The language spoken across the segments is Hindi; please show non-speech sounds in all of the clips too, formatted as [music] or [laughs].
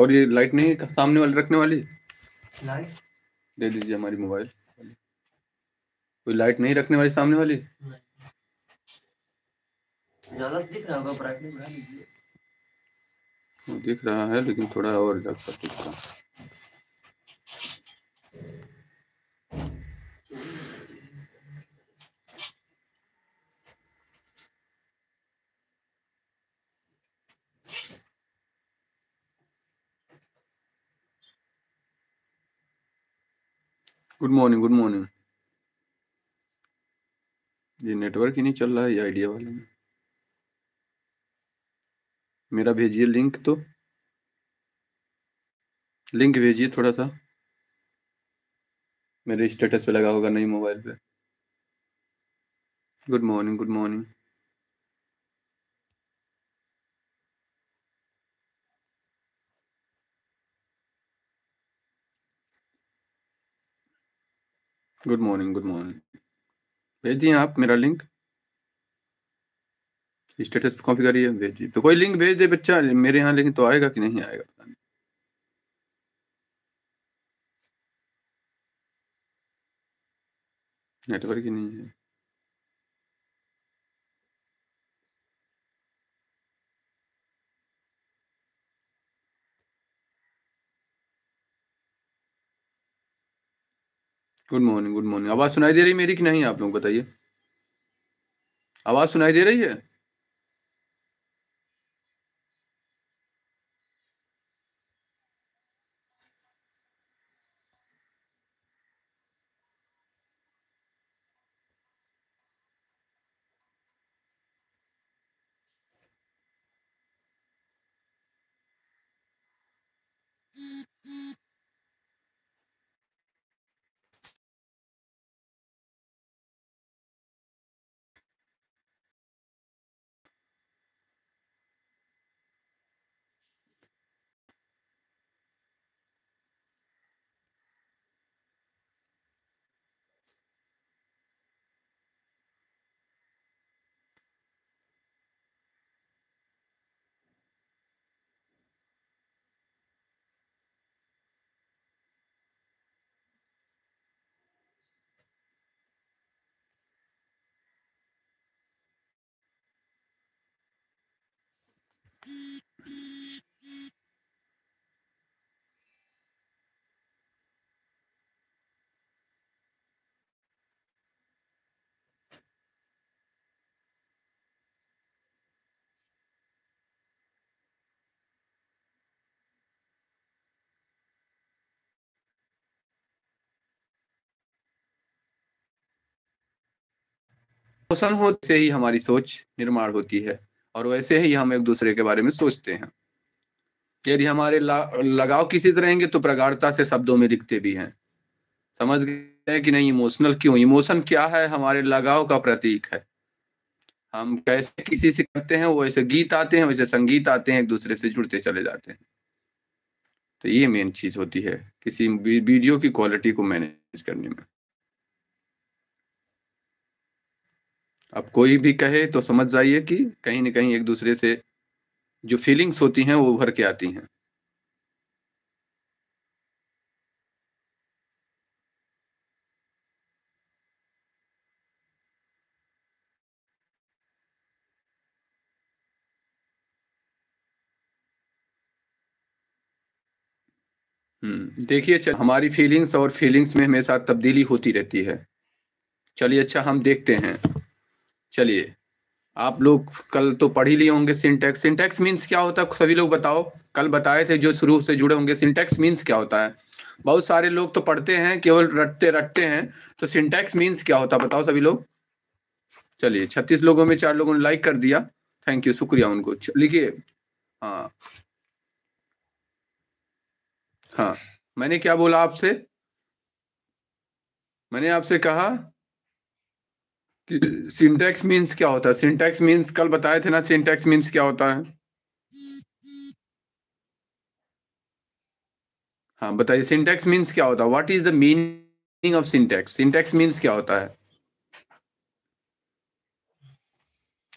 और ये लाइट नहीं है सामने वाली रखने वाली लाइट दे दीजिए हमारी मोबाइल कोई लाइट नहीं रखने वाली सामने वाली दिख रहा होगा ब्राइटनेस दिख रहा है लेकिन थोड़ा और दिख रहा गुड मॉर्निंग गुड मॉर्निंग ये नेटवर्क ही नहीं चल रहा है ये आइडिया वाले में मेरा भेजिए लिंक तो लिंक भेजिए थोड़ा सा मेरे स्टेटस पे लगा होगा नहीं मोबाइल पे good morning good morning good morning good morning भेज दिए आप मेरा लिंक स्टेटस कॉपी करिए भेज दिए तो कोई लिंक भेज दे बच्चा मेरे यहाँ लेकिन तो आएगा कि नहीं आएगा पता नहीं नेटवर्क ही नहीं है गुड मॉर्निंग गुड मॉर्निंग आवाज़ सुनाई दे रही मेरी कि नहीं आप लोग बताइए आवाज़ सुनाई दे रही है हो से ही हमारी सोच निर्माण होती है और वैसे ही हम एक दूसरे के बारे में सोचते हैं यदि हमारे लगाव किसी से रहेंगे तो प्रगाढ़ता से शब्दों में दिखते भी हैं समझ गए कि नहीं इमोशनल क्यों इमोशन क्या है हमारे लगाव का प्रतीक है हम कैसे किसी से करते हैं वो ऐसे गीत आते हैं वैसे संगीत आते हैं एक दूसरे से जुड़ते चले जाते हैं तो ये मेन चीज होती है किसी वीडियो की क्वालिटी को मैनेज करने में अब कोई भी कहे तो समझ जाइए कि कहीं ना कहीं एक दूसरे से जो फीलिंग्स होती हैं वो उभर के आती हैं हम्म, देखिए अच्छा, हमारी फीलिंग्स और फीलिंग्स में हमेशा तब्दीली होती रहती है चलिए अच्छा हम देखते हैं चलिए आप लोग कल तो पढ़ ही लिए होंगे सिंटेक्स सिंटेक्स मीन्स क्या होता है सभी लोग बताओ कल बताए थे जो शुरू से जुड़े होंगे सिंटेक्स मीन्स क्या होता है बहुत सारे लोग तो पढ़ते हैं केवल रटते रटते हैं तो सिंटेक्स मीन्स क्या होता है बताओ सभी लोग चलिए छत्तीस लोगों में चार लोगों ने लाइक कर दिया थैंक यू शुक्रिया उनको लिखिए हाँ हाँ मैंने क्या बोला आपसे मैंने आपसे कहा सिंटेक्स मीन्स क्या होता है सिंटेक्स मीन्स कल बताए थे ना सिंटेक्स मीन्स क्या होता है हाँ बताइए सिंटेक्स मीन्स क्या होता है what is the meaning of syntax syntax means क्या होता है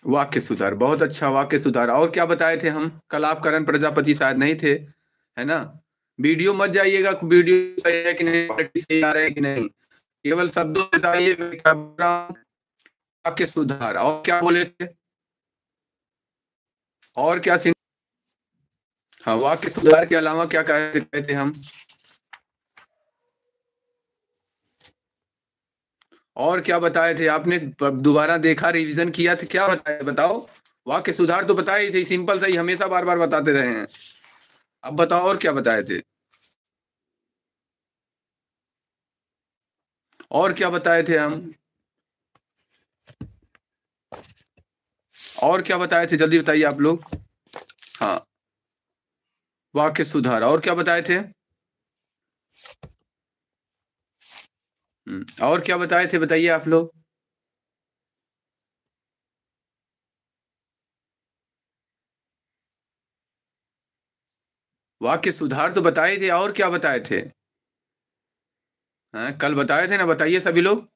वाक्य सुधार बहुत अच्छा वाक्य सुधार और क्या बताए थे हम कल आप करण प्रजापति शायद नहीं थे है ना वीडियो मत जाइएगा वीडियो सही है कि नहीं सही आ रहा है कि नहीं केवल शब्दों में जाइए के सुधार और क्या बोले थे और क्या सिंह हाँ वाक्य सुधार के अलावा क्या सकते थे हम और क्या बताए थे आपने दोबारा देखा रिवीजन किया था तो क्या बताया बताओ वाक्य सुधार तो बताए ही थे सिंपल सा ही हमेशा बार बार बताते रहे हैं अब बताओ और क्या बताए थे और क्या बताए थे हम और क्या बताए थे जल्दी बताइए आप लोग हाँ वाक्य सुधार और क्या बताए थे हम्म, और क्या बताए थे बताइए आप लोग वाक्य सुधार तो बताए थे और क्या बताए थे हाँ, कल बताए थे ना बताइए सभी लोग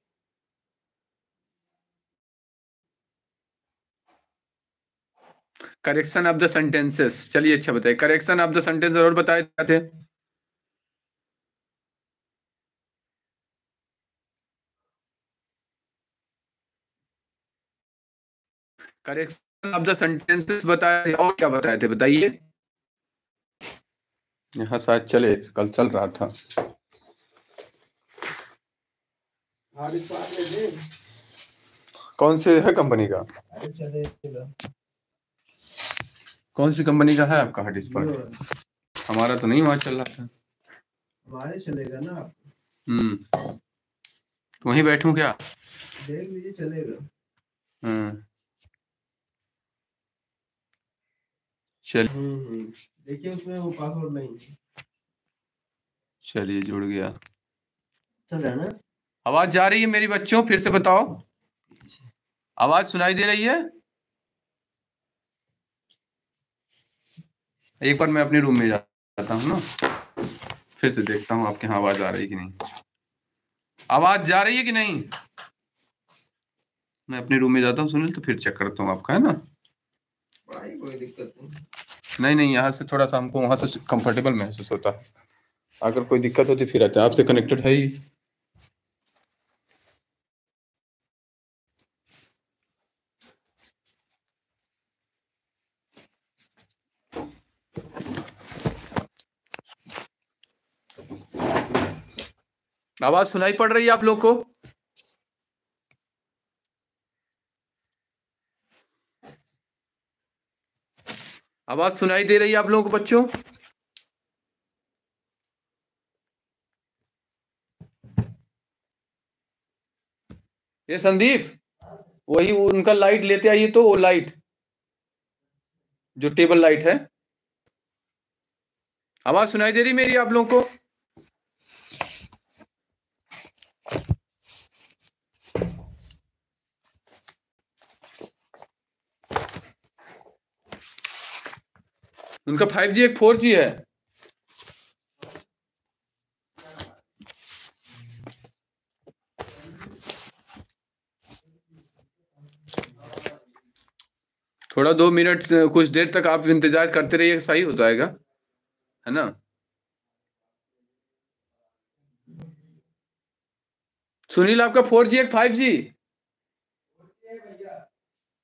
करेक्शन ऑफ द सेंटेंसेस चलिए अच्छा बताइए करेक्शन ऑफ द सेंटेंस और बताए जाते करेक्शन ऑफ द सेंटेंसेस बताए थे और क्या बताए थे बताइए यहाँ शायद चले कल चल रहा था कौन से है कंपनी का कौन सी कंपनी का है अच्छा, आपका हार्ड डिस्क हमारा तो नहीं वहाँ चल रहा था हमारे चलेगा ना हम्म तो वहीं बैठूं क्या देख लीजिए चलेगा हाँ चल हम्म, हम्म। देखिए उसमें वो पासवर्ड नहीं है चलिए जुड़ गया चल रहा ना आवाज जा रही है मेरी बच्चों फिर से बताओ अच्छा। आवाज सुनाई दे रही है एक बार मैं अपने रूम में जाता हूँ ना फिर से देखता हूँ आपके यहाँ आवाज आ रही है कि नहीं आवाज जा रही है कि नहीं मैं अपने रूम में जाता हूँ सुनील तो फिर चेक करता हूँ आपका है ना कोई दिक्कत नहीं नहीं नहीं यहाँ से थोड़ा सा हमको वहां से कंफर्टेबल महसूस होता है अगर कोई दिक्कत होती फिर आते हैं आपसे कनेक्टेड है ही आवाज सुनाई पड़ रही है आप लोग को आवाज सुनाई दे रही है आप लोगों को बच्चों ये संदीप वही उनका लाइट लेते आइए तो वो लाइट जो टेबल लाइट है आवाज सुनाई दे रही मेरी आप लोगों को उनका फाइव जी एक फोर जी है थोड़ा दो मिनट कुछ देर तक आप इंतजार करते रहिए सही हो जाएगा है ना सुनील आपका फोर जी एक फाइव जी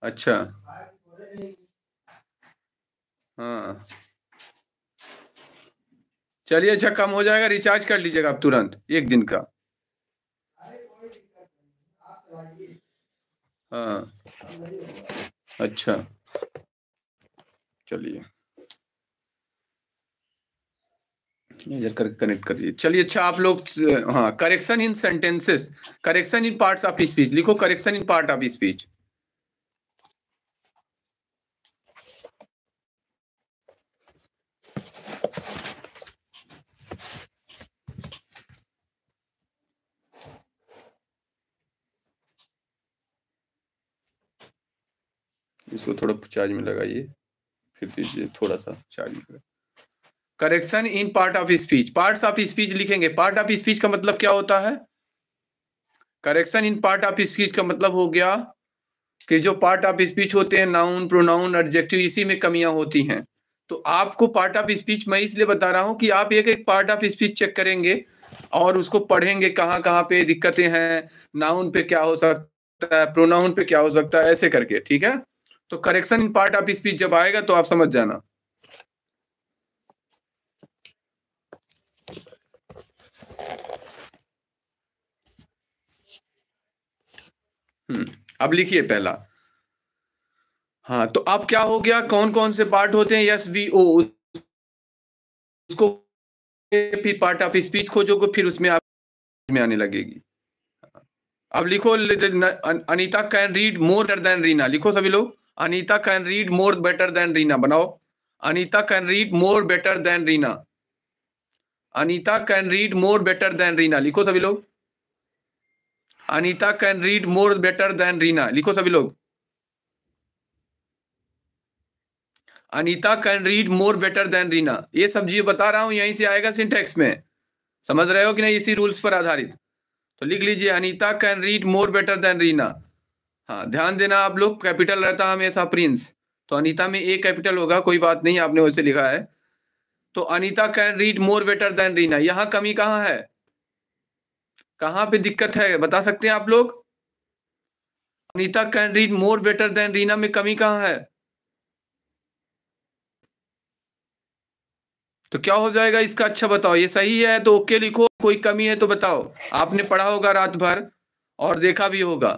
अच्छा हाँ चलिए अच्छा कम हो जाएगा रिचार्ज कर लीजिएगा आप तुरंत एक दिन का हाँ अच्छा चलिए इधर करके कनेक्ट कर दीजिए चलिए अच्छा आप लोग हाँ correction in sentences correction in parts of speech लिखो correction in part of speech इसको थोड़ा चार्ज में लगाइए फिर दीजिए थोड़ा सा चार्ज में correction in part of speech part of speech लिखेंगे पार्ट ऑफ स्पीच का मतलब क्या होता है correction in part of speech का मतलब हो गया कि जो पार्ट ऑफ स्पीच होते हैं नाउन प्रोनाउन एडजेक्टिव इसी में कमियां होती हैं तो आपको पार्ट ऑफ स्पीच मैं इसलिए बता रहा हूं कि आप एक एक पार्ट ऑफ स्पीच चेक करेंगे और उसको पढ़ेंगे कहाँ कहाँ पे दिक्कतें हैं नाउन पे क्या हो सकता है प्रोनाउन पे क्या हो सकता है ऐसे करके ठीक है तो correction in part of speech जब आएगा तो आप समझ जाना हम्म, अब लिखिए पहला हाँ तो अब क्या हो गया कौन कौन से पार्ट होते हैं यस वी ओ उसको फिर पार्ट ऑफ स्पीच खोजोगे फिर उसमें आप में आने लगेगी अब लिखो Anita can read more than Reena लिखो सभी लोग Anita can read more better than Reena बनाओ Anita can read more better than Reena Anita can read more better than Reena लिखो सभी लोग Anita can read more better than Reena लिखो सभी लोग Anita can read more better than Reena ये सब जी बता रहा हूं यहीं से आएगा सिंटेक्स में समझ रहे हो कि नहीं इसी रूल्स पर आधारित तो लिख लीजिए Anita can read more better than Reena हाँ ध्यान देना आप लोग कैपिटल रहता हमेशा प्रिंस तो अनीता में ए कैपिटल होगा कोई बात नहीं आपने वैसे लिखा है तो Anita can read more better than Reena यहाँ कमी कहाँ है कहाँ पे दिक्कत है बता सकते हैं आप लोग Anita can read more better than Reena में कमी कहाँ है तो क्या हो जाएगा इसका अच्छा बताओ ये सही है तो ओके लिखो कोई कमी है तो बताओ आपने पढ़ा होगा रात भर और देखा भी होगा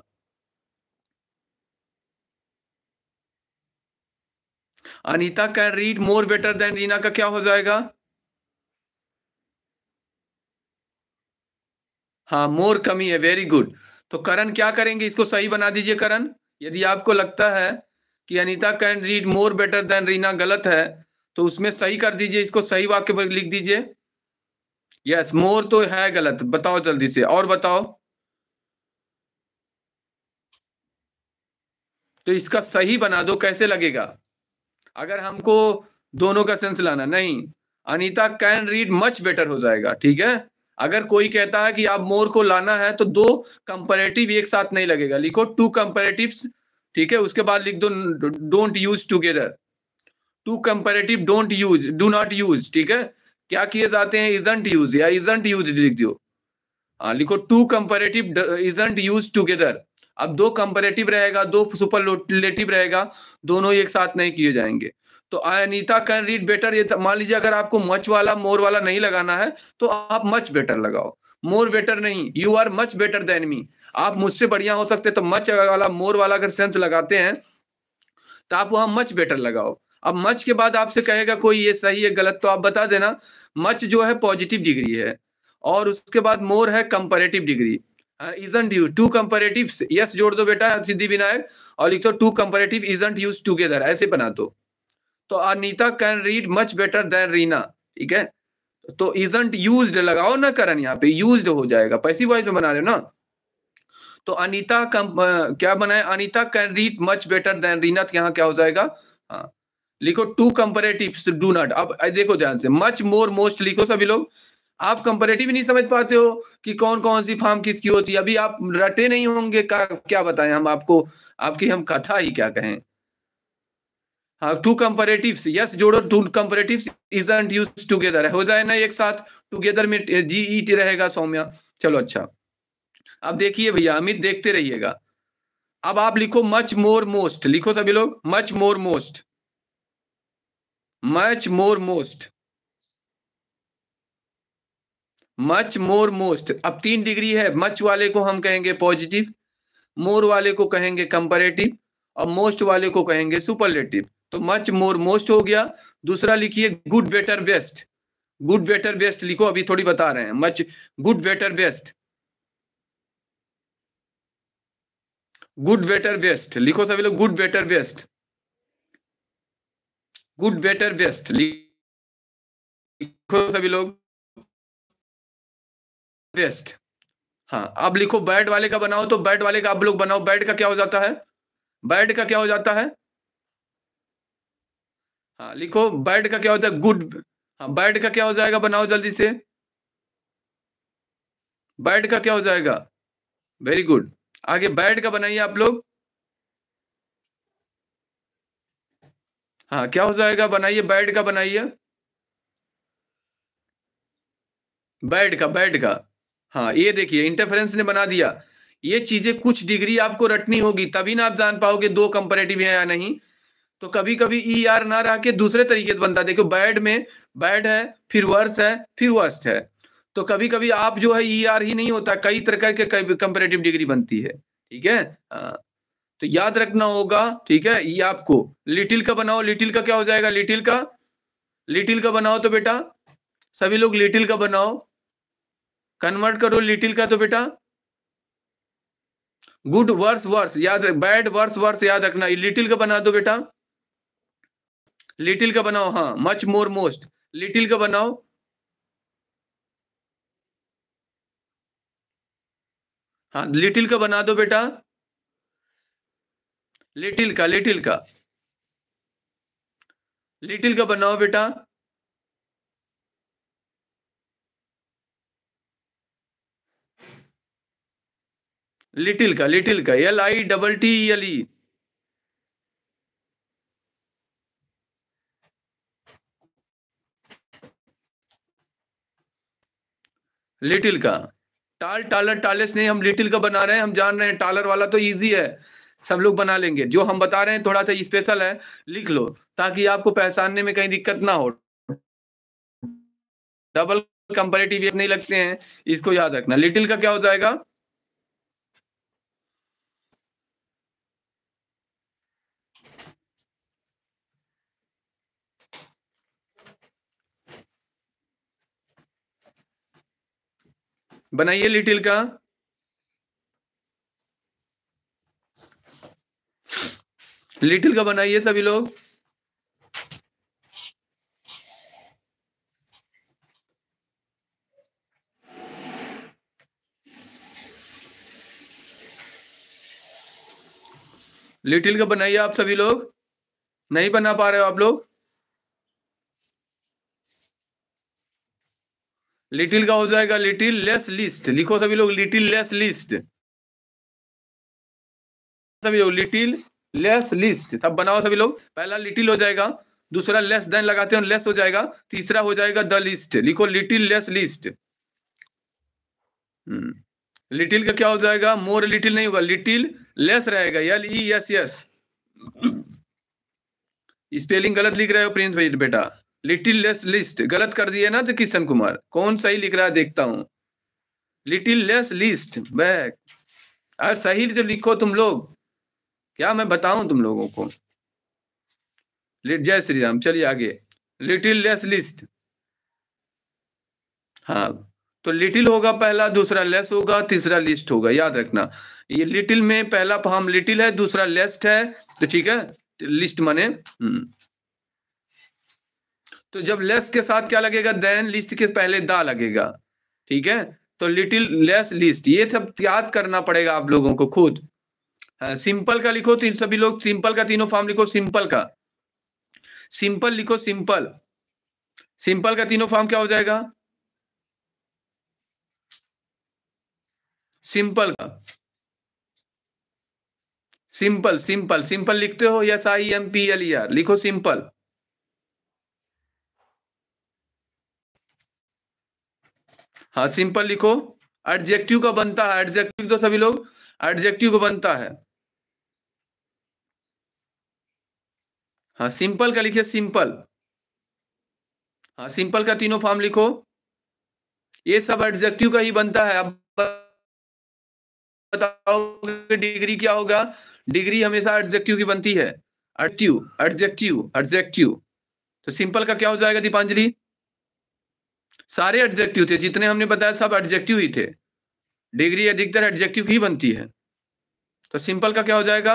Anita can read more better than Reena का क्या हो जाएगा हाँ मोर कमी है वेरी गुड तो करण क्या करेंगे इसको सही बना दीजिए करण यदि आपको लगता है कि Anita can read more better than Reena गलत है तो उसमें सही कर दीजिए इसको सही वाक्य पर लिख दीजिए यस मोर तो है गलत बताओ जल्दी से और बताओ तो इसका सही बना दो कैसे लगेगा अगर हमको दोनों का सेंस लाना नहीं Anita can read much better हो जाएगा ठीक है अगर कोई कहता है कि आप मोर को लाना है तो दो कंपेरेटिव एक साथ नहीं लगेगा लिखो टू कंपेरेटिव ठीक है उसके बाद लिख दो don't use together two comparative don't use do not use ठीक है क्या किए जाते हैं इजंट यूज या इजंट यूज लिख दो हाँ लिखो two comparative isn't use together अब दो कंपेरेटिव रहेगा दो सुपरलेटिव रहेगा दोनों एक साथ नहीं किए जाएंगे तो अनिता कैन रीड बेटर ये तो मान लीजिए अगर आपको मच वाला मोर वाला नहीं लगाना है तो आप मच बेटर लगाओ मोर बेटर नहीं you are much better than me आप मुझसे बढ़िया हो सकते तो मच वाला मोर वाला अगर सेंस लगाते हैं तो आप वहां मच बेटर लगाओ अब मच के बाद आपसे कहेगा कोई ये सही है गलत तो आप बता देना मच जो है पॉजिटिव डिग्री है और उसके बाद मोर है कंपेरेटिव डिग्री हाँ, जोड़ दो बेटा सिद्धि विनायक और लिखो ऐसे बना दो तो Anita can read much better than Reena ठीक है तो लगाओ ना यहाँ पे हो जाएगा पैसी वॉइस में बना रहे हो ना तो क्या बनाए Anita can read much better than Reena तो यहाँ क्या हो जाएगा हाँ लिखो टू कंपेरेटिव डू नॉट अब देखो ध्यान से मच मोर मोस्ट लिखो सभी लोग आप कंपेरेटिव नहीं समझ पाते हो कि कौन कौन सी फार्म किसकी होती है अभी आप रटे नहीं होंगे का, क्या बताएं हम आपको आपकी हम कथा ही क्या कहें हाँ टू कंपेरेटिव यस जोड़ो two comparative is and use together हो जाए ना एक साथ टूगेदर में जी ई टी रहेगा सौम्या चलो अच्छा अब देखिए भैया अमित देखते रहिएगा अब आप लिखो मच मोर मोस्ट लिखो सभी लोग much more most much more most much more most अब तीन डिग्री है मच वाले को हम कहेंगे पॉजिटिव मोर वाले को कहेंगे कंपेरेटिव और मोस्ट वाले को कहेंगे सुपरलेटिव तो मच मोर मोस्ट हो गया दूसरा लिखिए good better best good better best लिखो अभी थोड़ी बता रहे हैं much good better best good better best लिखो सभी लोग good better best good better best लिखो सभी लोग वेस्ट हाँ अब लिखो बैट वाले का बनाओ तो बैट वाले का आप लोग बनाओ बैट का क्या हो जाता है बैट का क्या हो जाता है हाँ लिखो बैट का क्या होता है गुड हाँ बैट का क्या हो जाएगा बनाओ जल्दी से बैट का क्या हो जाएगा वेरी गुड आगे बैट का बनाइए आप लोग हाँ क्या हो जाएगा बनाइए बैट का बनाइए बैट का बैट का हाँ ये देखिए इंटरफेरेंस ने बना दिया ये चीजें कुछ डिग्री आपको रटनी होगी तभी ना आप जान पाओगे दो कंपेरेटिव है या नहीं तो कभी कभी ई आर ना रह के दूसरे तरीके से बनता है देखो बैड में बैड है फिर वर्स है फिर वर्स्ट है तो कभी कभी आप जो है ई e आर ही नहीं होता कई तरह के कंपेरेटिव डिग्री बनती है ठीक है हाँ। तो याद रखना होगा ठीक है ये आपको लिटिल का बनाओ लिटिल का क्या हो जाएगा लिटिल का लिटिल का बनाओ तो बेटा सभी लोग लिटिल का बनाओ कन्वर्ट करो लिटिल का तो बेटा गुड वर्स वर्स याद रख बैड वर्स वर्स याद रखना लिटिल का बना दो बेटा लिटिल का बनाओ हाँ मच मोर मोस्ट लिटिल का बनाओ हाँ लिटिल का बना दो बेटा लिटिल का लिटिल का लिटिल का बनाओ बेटा लिटिल का लिटिल का L I double T L E little का टाल टालर टालेस नहीं हम लिटिल का बना रहे हैं हम जान रहे हैं टालर वाला तो इजी है सब लोग बना लेंगे जो हम बता रहे हैं थोड़ा सा स्पेशल है लिख लो ताकि आपको पहचानने में कहीं दिक्कत ना हो डबल कंपेरेटिव नहीं लगते हैं इसको याद रखना लिटिल का क्या हो जाएगा बनाइए लिटिल का लिटिल का बनाइए सभी लोग लिटिल का बनाइए आप सभी लोग नहीं बना पा रहे हो आप लोग लिटिल का हो जाएगा लिटिल लेस लिस्ट लिखो सभी लोग लिटिल लेस लिस्ट सभी लोग लिटिल लेस लिस्ट सब बनाओ सभी लोग पहला लिटिल हो जाएगा दूसरा लेस देन लगाते हैं लेस हो जाएगा तीसरा हो जाएगा द लिस्ट लिखो little less least hmm, little का क्या हो जाएगा मोर लिटिल नहीं होगा लिटिल लेस रहेगा L E S S spelling गलत लिख रहे हो प्रिंस बेटा लिटिल लेस लिस्ट गलत कर दिए ना तो किशन कुमार कौन सही लिख रहा है देखता हूँ लिटिल लेस लिस्ट बैक अरे सही तो लिखो तुम लोग क्या मैं बताऊं तुम लोगों को जय श्री राम चलिए आगे लिटिल लेस लिस्ट हाँ तो लिटिल होगा पहला दूसरा लेस होगा तीसरा लिस्ट होगा याद रखना ये लिटिल में पहला फॉर्म लिटिल है दूसरा लेस्ट है तो ठीक है लिस्ट माने हम्म। तो जब लेस के साथ क्या लगेगा देन लिस्ट के पहले दा लगेगा ठीक है तो लिटिल लेस लिस्ट ये सब याद करना पड़ेगा आप लोगों को खुद सिंपल हाँ, का लिखो तीन सभी लोग सिंपल का तीनों फॉर्म लिखो सिंपल का सिंपल लिखो सिंपल सिंपल का तीनों फॉर्म क्या हो जाएगा सिंपल का सिंपल सिंपल सिंपल लिखते हो S I M P L E R लिखो सिंपल हाँ सिंपल लिखो एडजेक्टिव का बनता है एडजेक्टिव तो सभी लोग एडजेक्टिव का बनता है हाँ सिंपल का लिखिए सिंपल हाँ सिंपल का तीनों फॉर्म लिखो ये सब एडजेक्टिव का ही बनता है अब बताओ डिग्री क्या होगा डिग्री हमेशा एडजेक्टिव की बनती है एडजेक्टिव एडजेक्टिव एडजेक्टिव तो सिंपल का क्या हो जाएगा दीपांजलि सारे एडजेक्टिव थे जितने हमने बताया सब एडजेक्टिव ही थे डिग्री अधिकतर एडजेक्टिव ही बनती है तो सिंपल का क्या हो जाएगा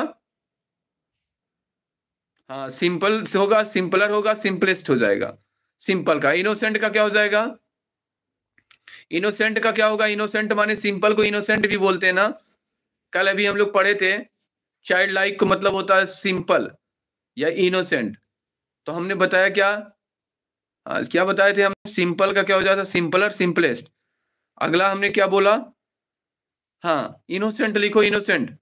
हाँ सिंपल होगा सिंपलर होगा सिंपलेस्ट हो जाएगा सिंपल का इनोसेंट का क्या हो जाएगा इनोसेंट का क्या होगा इनोसेंट माने सिंपल को इनोसेंट भी बोलते हैं ना कल अभी हम लोग पढ़े थे चाइल्ड लाइक को मतलब होता है सिंपल या इनोसेंट तो हमने बताया क्या हाँ, क्या बताए थे हम सिंपल का क्या हो जाता सिंपलर सिंपलेस्ट अगला हमने क्या बोला हाँ इनोसेंट लिखो इनोसेंट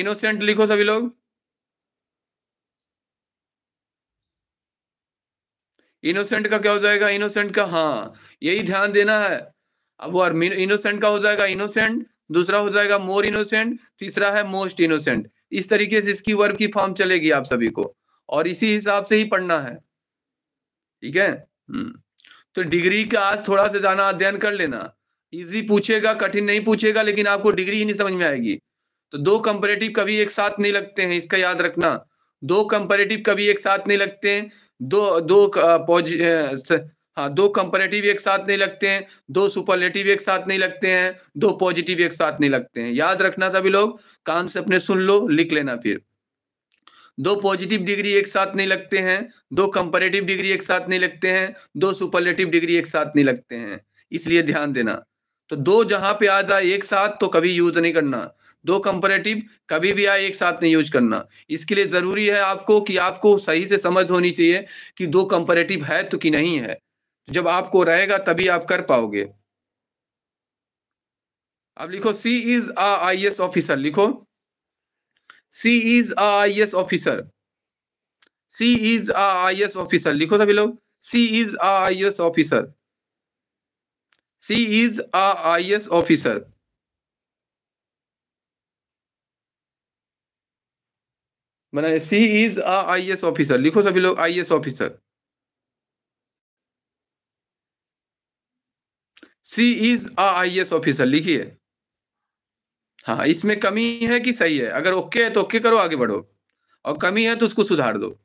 इनोसेंट लिखो सभी लोग इनोसेंट का क्या हो जाएगा इनोसेंट का हाँ यही ध्यान देना है अब वो इनोसेंट का हो जाएगा इनोसेंट दूसरा हो जाएगा मोर इनोसेंट तीसरा है मोस्ट इनोसेंट इस तरीके से इसकी वर्ब की फॉर्म चलेगी आप सभी को और इसी हिसाब से ही पढ़ना है ठीक है हम्म। तो डिग्री का आज थोड़ा सा जाना अध्ययन कर लेना इजी पूछेगा कठिन नहीं पूछेगा लेकिन आपको डिग्री ही नहीं समझ में आएगी तो दो कंपेरेटिव कभी एक साथ नहीं लगते हैं इसका याद रखना दो कंपेरेटिव कभी एक साथ नहीं लगते हैं दो दो हाँ दो कंपेरेटिव एक साथ नहीं लगते हैं दो सुपरलेटिव एक साथ नहीं लगते हैं दो पॉजिटिव एक साथ नहीं लगते हैं याद रखना सभी लोग कान से अपने सुन लो लिख लेना फिर दो पॉजिटिव डिग्री एक साथ नहीं लगते हैं दो कंपेरेटिव डिग्री एक साथ नहीं लगते हैं दो सुपरलेटिव डिग्री एक साथ नहीं लगते हैं इसलिए ध्यान देना तो दो जहां पे आ जाए एक साथ तो कभी यूज नहीं करना दो कंपेरेटिव कभी भी आए एक साथ नहीं यूज करना इसके लिए जरूरी है आपको कि आपको सही से समझ होनी चाहिए कि दो कंपेरेटिव है तो कि नहीं है जब आपको रहेगा तभी आप कर पाओगे अब लिखो she is I S officer लिखो she is I S officer she is I S officer लिखो सभी लोग she is I S officer she is I S officer मैंने she is I S officer लिखो सभी लोग I S officer she is I S officer लिखिए हाँ इसमें कमी है कि सही है अगर ओके है तो ओके करो आगे बढ़ो और कमी है तो उसको सुधार दो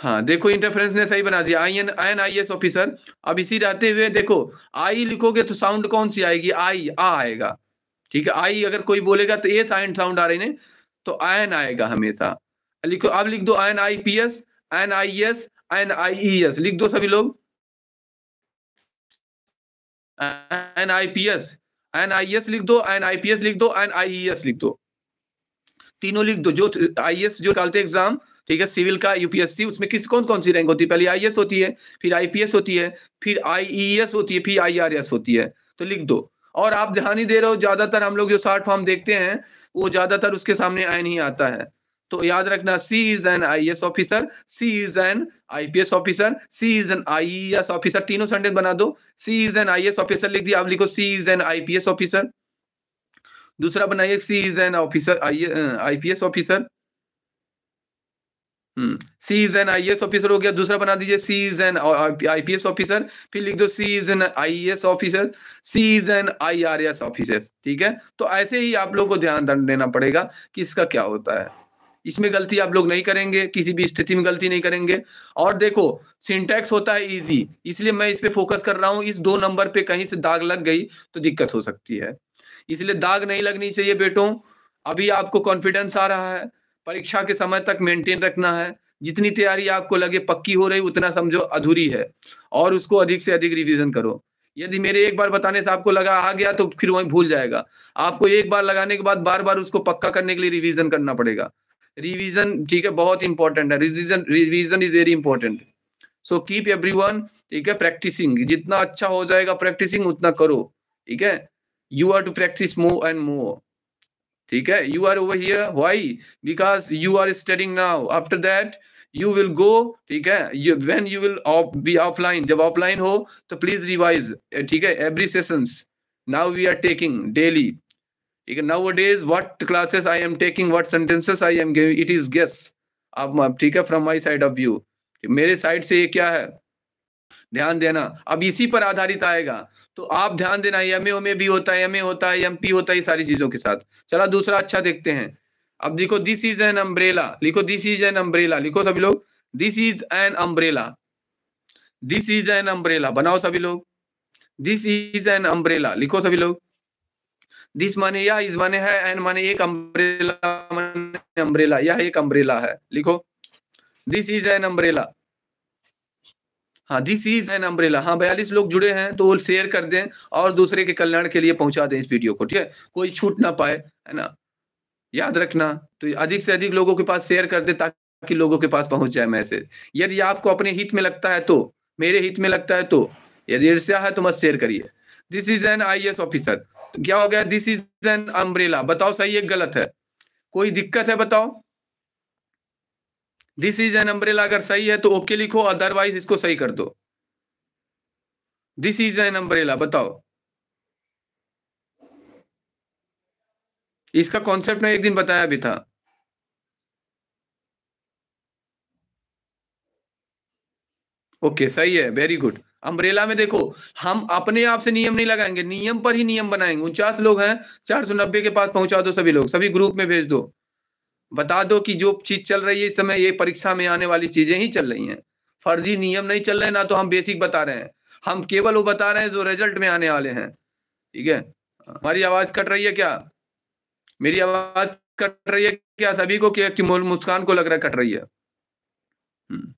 हाँ देखो इंटरफ्रेंस ने सही बना दिया I N I N I S officer अब इसी रहते हुए देखो आई लिखोगे तो साउंड कौन सी आएगी आई आ आएगा ठीक है आई अगर कोई बोलेगा तो ए साइन साउंड आ रही ने तो आयन आएगा हमेशा लिखो अब लिख दो ion I P S N I S N I E S लिख दो सभी लोग N I P S N I S लिख दो एन आई पी एस लिख दो एन आई ई एस लिख दो तीनों लिख दो जो आई एस e जो निकालते एग्जाम ठीक है सिविल का यूपीएससी उसमें किस कौन कौन सी रैंक होती है पहले आई e होती है फिर आई होती है फिर आई e होती है फिर आई होती है तो लिख दो और आप ध्यान ही दे रहे हो ज्यादातर हम लोग जो शार्ट फॉर्म देखते हैं वो ज्यादातर उसके सामने एन ही आता है तो याद रखना she is an I S officer she is an IPS officer she is an S officer तीनों सेंटेंस बना दो she is an S officer लिख दिया आप लिखो she is an IPS officer दूसरा बनाइए she is an officer IPS officer she is an S officer हो गया दूसरा बना दीजिए she is an IPS officer फिर लिख दो she is an I S officer she is an S officer ठीक है तो ऐसे ही आप लोगों को ध्यान देना पड़ेगा कि इसका क्या होता है इसमें गलती आप लोग नहीं करेंगे किसी भी स्थिति में गलती नहीं करेंगे और देखो सिंटैक्स होता है इजी इसलिए मैं इस पर फोकस कर रहा हूँ इस दो नंबर पे कहीं से दाग लग गई तो दिक्कत हो सकती है इसलिए दाग नहीं लगनी चाहिए बेटों अभी आपको कॉन्फिडेंस आ रहा है परीक्षा के समय तक मेंटेन रखना है जितनी तैयारी आपको लगे पक्की हो रही उतना समझो अधूरी है और उसको अधिक से अधिक रिविजन करो यदि मेरे एक बार बताने से आपको लगा आ गया तो फिर वही भूल जाएगा आपको एक बार लगाने के बाद बार बार उसको पक्का करने के लिए रिवीजन करना पड़ेगा रिवीजन ठीक है बहुत इंपॉर्टेंट है revision revision is very important so keep everyone ठीक है प्रैक्टिसिंग जितना अच्छा हो जाएगा प्रैक्टिसिंग उतना करो ठीक है you are to practise more and more ठीक है you are over here why because you are studying now after that you will go ठीक है when you will be offline जब ऑफलाइन हो तो प्लीज रिवाइज ठीक है every sessions now we are taking daily nowadays what classes I am taking what sentences I am giving it is guess अब ठीक है from my side of view मेरे साइड से ये क्या है ध्यान देना अब इसी पर आधारित आएगा तो आप ध्यान देना एम ए में भी होता है एम ए होता है एम पी होता है सारी चीजों के साथ चला दूसरा अच्छा देखते हैं अब देखो दिस इज एन अम्ब्रेला लिखो दिस इज एन अम्ब्रेला लिखो सभी लोग this is an umbrella this is an umbrella बनाओ सभी लोग दिस इज एन अम्ब्रेला लिखो सभी लोग दिस माने या इस माने है एंड माने एक अम्ब्रेला माने अम्ब्रेला यह एक अम्ब्रेला है लिखो दिस इज एन अम्ब्रेला हाँ दिस इज एन अम्ब्रेला हाँ बयालीस लोग जुड़े हैं तो वो शेयर कर दें और दूसरे के कल्याण के लिए पहुंचा दें इस वीडियो को ठीक है कोई छूट ना पाए है ना याद रखना तो अधिक से अधिक लोगों के पास शेयर कर दे ताकि लोगों के पास पहुंच जाए मैसेज यदि आपको अपने हित में लगता है तो मेरे हित में लगता है तो यदि ईर्ष्या है तो मत शेयर करिए this is an I officer क्या हो गया दिस इज एन अम्ब्रेला बताओ सही है गलत है कोई दिक्कत है बताओ दिस इज एन अम्ब्रेला अगर सही है तो ओके okay लिखो अदरवाइज इसको सही कर दो दिस इज एन अम्ब्रेला बताओ इसका कॉन्सेप्ट में एक दिन बताया भी था ओके okay, सही है वेरी गुड अम्ब्रेला में देखो हम अपने आप से नियम नहीं लगाएंगे नियम पर ही नियम बनाएंगे उनचास लोग हैं चार सौ नब्बे के पास पहुंचा दो सभी लोग सभी ग्रुप में भेज दो बता दो कि जो चीज चल रही है इस समय ये परीक्षा में आने वाली चीजें ही चल रही हैं फर्जी नियम नहीं चल रहे ना तो हम बेसिक बता रहे हैं हम केवल वो बता रहे हैं जो रिजल्ट में आने वाले हैं ठीक है हमारी आवाज कट रही है क्या मेरी आवाज कट रही है क्या सभी को क्या कि मुस्कान को लग रहा है कट रही है हम्म।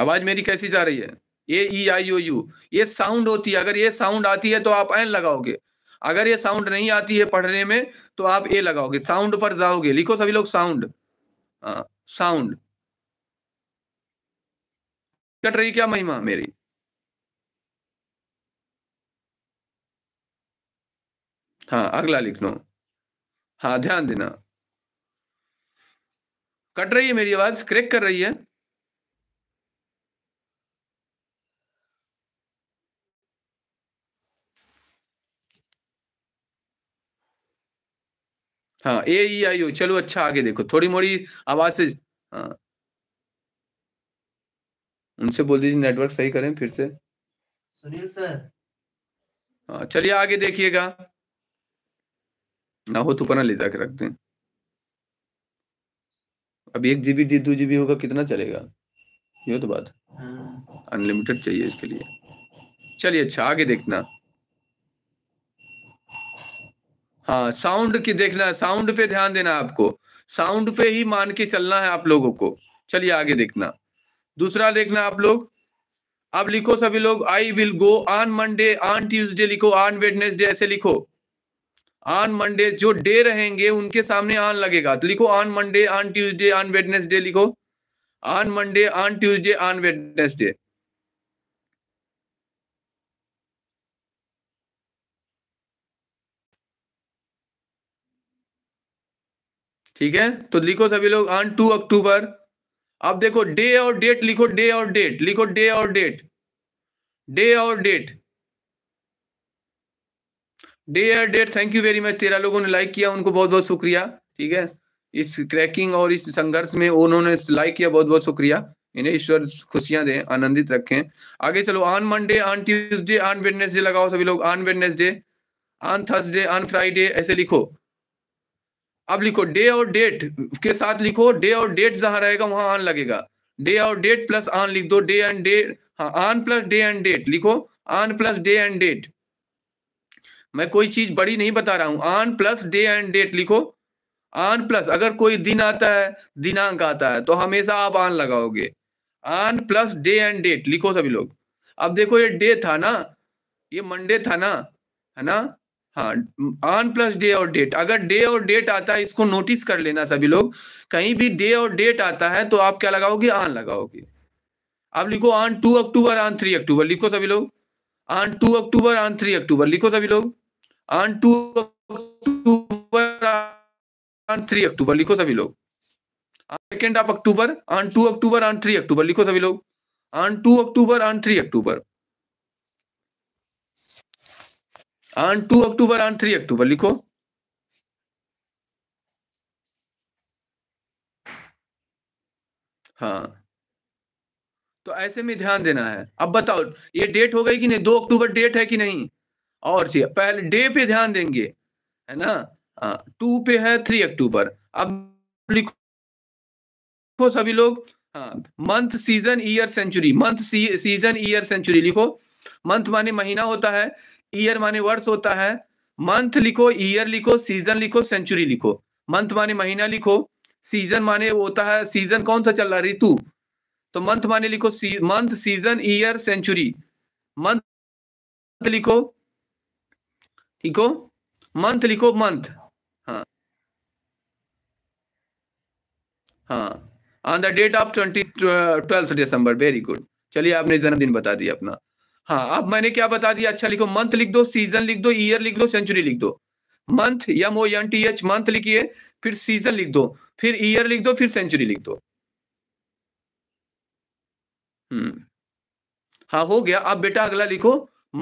आवाज मेरी कैसी जा रही है A E I O U ये साउंड e होती है अगर ये साउंड आती है तो आप एन लगाओगे अगर ये साउंड नहीं आती है पढ़ने में तो आप ए लगाओगे साउंड पर जाओगे लिखो सभी लोग साउंड हाँ, साउंड कट रही क्या महिमा मेरी हाँ अगला लिख लो हाँ ध्यान देना कट रही है मेरी आवाज क्रेक कर रही है हाँ ए ई आई ओ चलो अच्छा आगे देखो थोड़ी मोड़ी आवाज से हाँ उनसे बोल दीजिए नेटवर्क सही करें फिर से सुनील सर हाँ चलिए आगे देखिएगा ना हो तो पना ले जाके रख दें अब एक जीबी दो जीबी होगा कितना चलेगा ये तो बात अनलिमिटेड हाँ। चाहिए इसके लिए चलिए अच्छा आगे देखना हाँ साउंड की देखना साउंड पे ध्यान देना आपको साउंड पे ही मान के चलना है आप लोगों को चलिए आगे देखना दूसरा देखना आप लोग अब लिखो सभी लोग I will go on Monday on Tuesday लिखो ऑन वेडनेसडे ऐसे लिखो ऑन मंडे जो डे रहेंगे उनके सामने ऑन लगेगा तो लिखो on Monday on Tuesday on Wednesday लिखो on Monday on Tuesday on Wednesday ठीक है तो लिखो सभी लोग ऑन टू अक्टूबर अब देखो डे और डेट लिखो डे और डेट लिखो डे और डेट डे और डेट डे और date thank you very much तेरह लोगों ने लाइक किया उनको बहुत बहुत शुक्रिया ठीक है इस क्रैकिंग और इस संघर्ष में उन्होंने लाइक किया बहुत बहुत शुक्रिया इन्हें ईश्वर खुशियां दें आनंदित रखें आगे चलो on Monday on Tuesday on Wednesday लगाओ सभी लोग on Wednesday on Thursday on Friday ऐसे लिखो अब लिखो डे और डेट के साथ लिखो डे और डेट जहां रहेगा वहां आन लगेगा डे और डेट प्लस आन लिख दो डे एंड डेट हाँ आन प्लस डे एंड डेट लिखो आन प्लस डे एंड डेट मैं कोई चीज बड़ी नहीं बता रहा हूं आन प्लस डे एंड डेट लिखो आन प्लस अगर कोई दिन आता है दिनांक आता है तो हमेशा आप आन लगाओगे आन प्लस डे एंड डेट लिखो सभी लोग अब देखो ये डे था ना ये मंडे था ना है ना हाँ ऑन प्लस डे और डेट अगर डे और डेट आता है इसको नोटिस कर लेना सभी लोग कहीं भी डे और डेट आता है तो आप क्या लगाओगे ऑन लगाओगे आप लिखो on two October on three October लिखो सभी लोग on two October on three October लिखो सभी लोग on two October on three October लिखो सभी लोग second of October on two October on three October लिखो सभी लोग on two October on three October on two October on three October लिखो हाँ तो ऐसे में ध्यान देना है अब बताओ ये डेट हो गई कि नहीं दो अक्टूबर डेट है कि नहीं और चाहिए पहले डे पे ध्यान देंगे है ना हाँ टू पे है थ्री अक्टूबर अब लिखो सभी लोग हाँ month season year century month season year century लिखो मंथ माने महीना होता है ईयर माने वर्ष होता है मंथ लिखो ईयर लिखो सीजन लिखो सेंचुरी लिखो मंथ माने महीना लिखो सीजन माने होता है सीजन कौन सा चल रहा है ऋतु तो मंथ माने लिखो month season year century month लिखो ठीक हो मंथ लिखो मंथ हाँ on the date of twenty twelfth December very good चलिए आपने जन्मदिन बता दिया अपना हाँ अब मैंने क्या बता दिया अच्छा लिखो मंथ लिख दो सीजन लिख दो ईयर लिख दो सेंचुरी लिख दो month M O N T H month लिखिए फिर सीजन लिख दो फिर ईयर लिख दो फिर सेंचुरी लिख दो हम्म हाँ हो गया अब बेटा अगला लिखो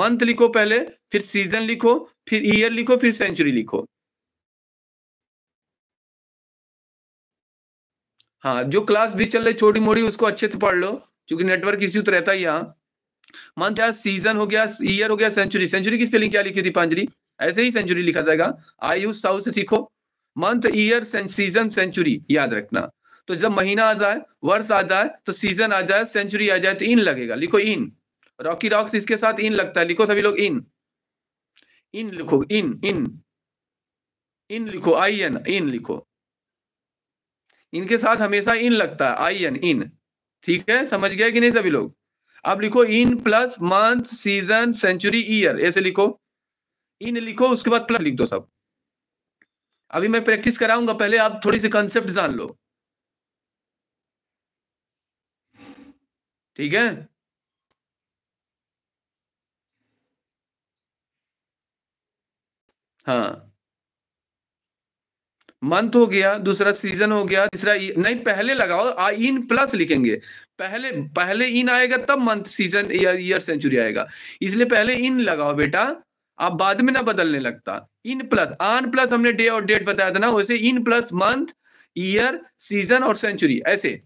मंथ लिखो पहले फिर सीजन लिखो फिर ईयर लिखो फिर सेंचुरी लिखो हाँ जो क्लास भी चल रही छोटी मोटी उसको अच्छे से पढ़ लो क्योंकि नेटवर्क इसी तो रहता ही यहाँ मंथ या सीजन हो गया ईयर हो गया सेंचुरी सेंचुरी की स्पेलिंग क्या लिखी थी पांजलि ऐसे ही सेंचुरी लिखा जाएगा आयु साउ से सीखो मंथ ईयर सीजन सेंचुरी याद रखना तो जब महीना आ जाए वर्ष आ जाए तो सीजन आ जाए सेंचुरी आ जाए तो इन लगेगा लिखो इन रॉकी रॉक्स इसके साथ इन लगता है लिखो सभी लोग इन इन लिखो इन इन इन लिखो आई एन इन लिखो इनके साथ हमेशा इन लगता है आई एन इन ठीक है समझ गया कि नहीं सभी लोग अब लिखो in plus month season century year ऐसे लिखो इन लिखो उसके बाद प्लस लिख दो सब अभी मैं प्रैक्टिस कराऊंगा पहले आप थोड़ी सी कंसेप्ट जान लो ठीक है हाँ मंथ हो गया दूसरा सीजन हो गया तीसरा नहीं पहले लगाओ इन प्लस लिखेंगे पहले पहले इन आएगा तब मंथ सीजन या ईयर सेंचुरी आएगा इसलिए पहले इन लगाओ बेटा आप बाद में ना बदलने लगता इन प्लस आन प्लस हमने डे और डेट बताया था ना वैसे in plus month year season और सेंचुरी ऐसे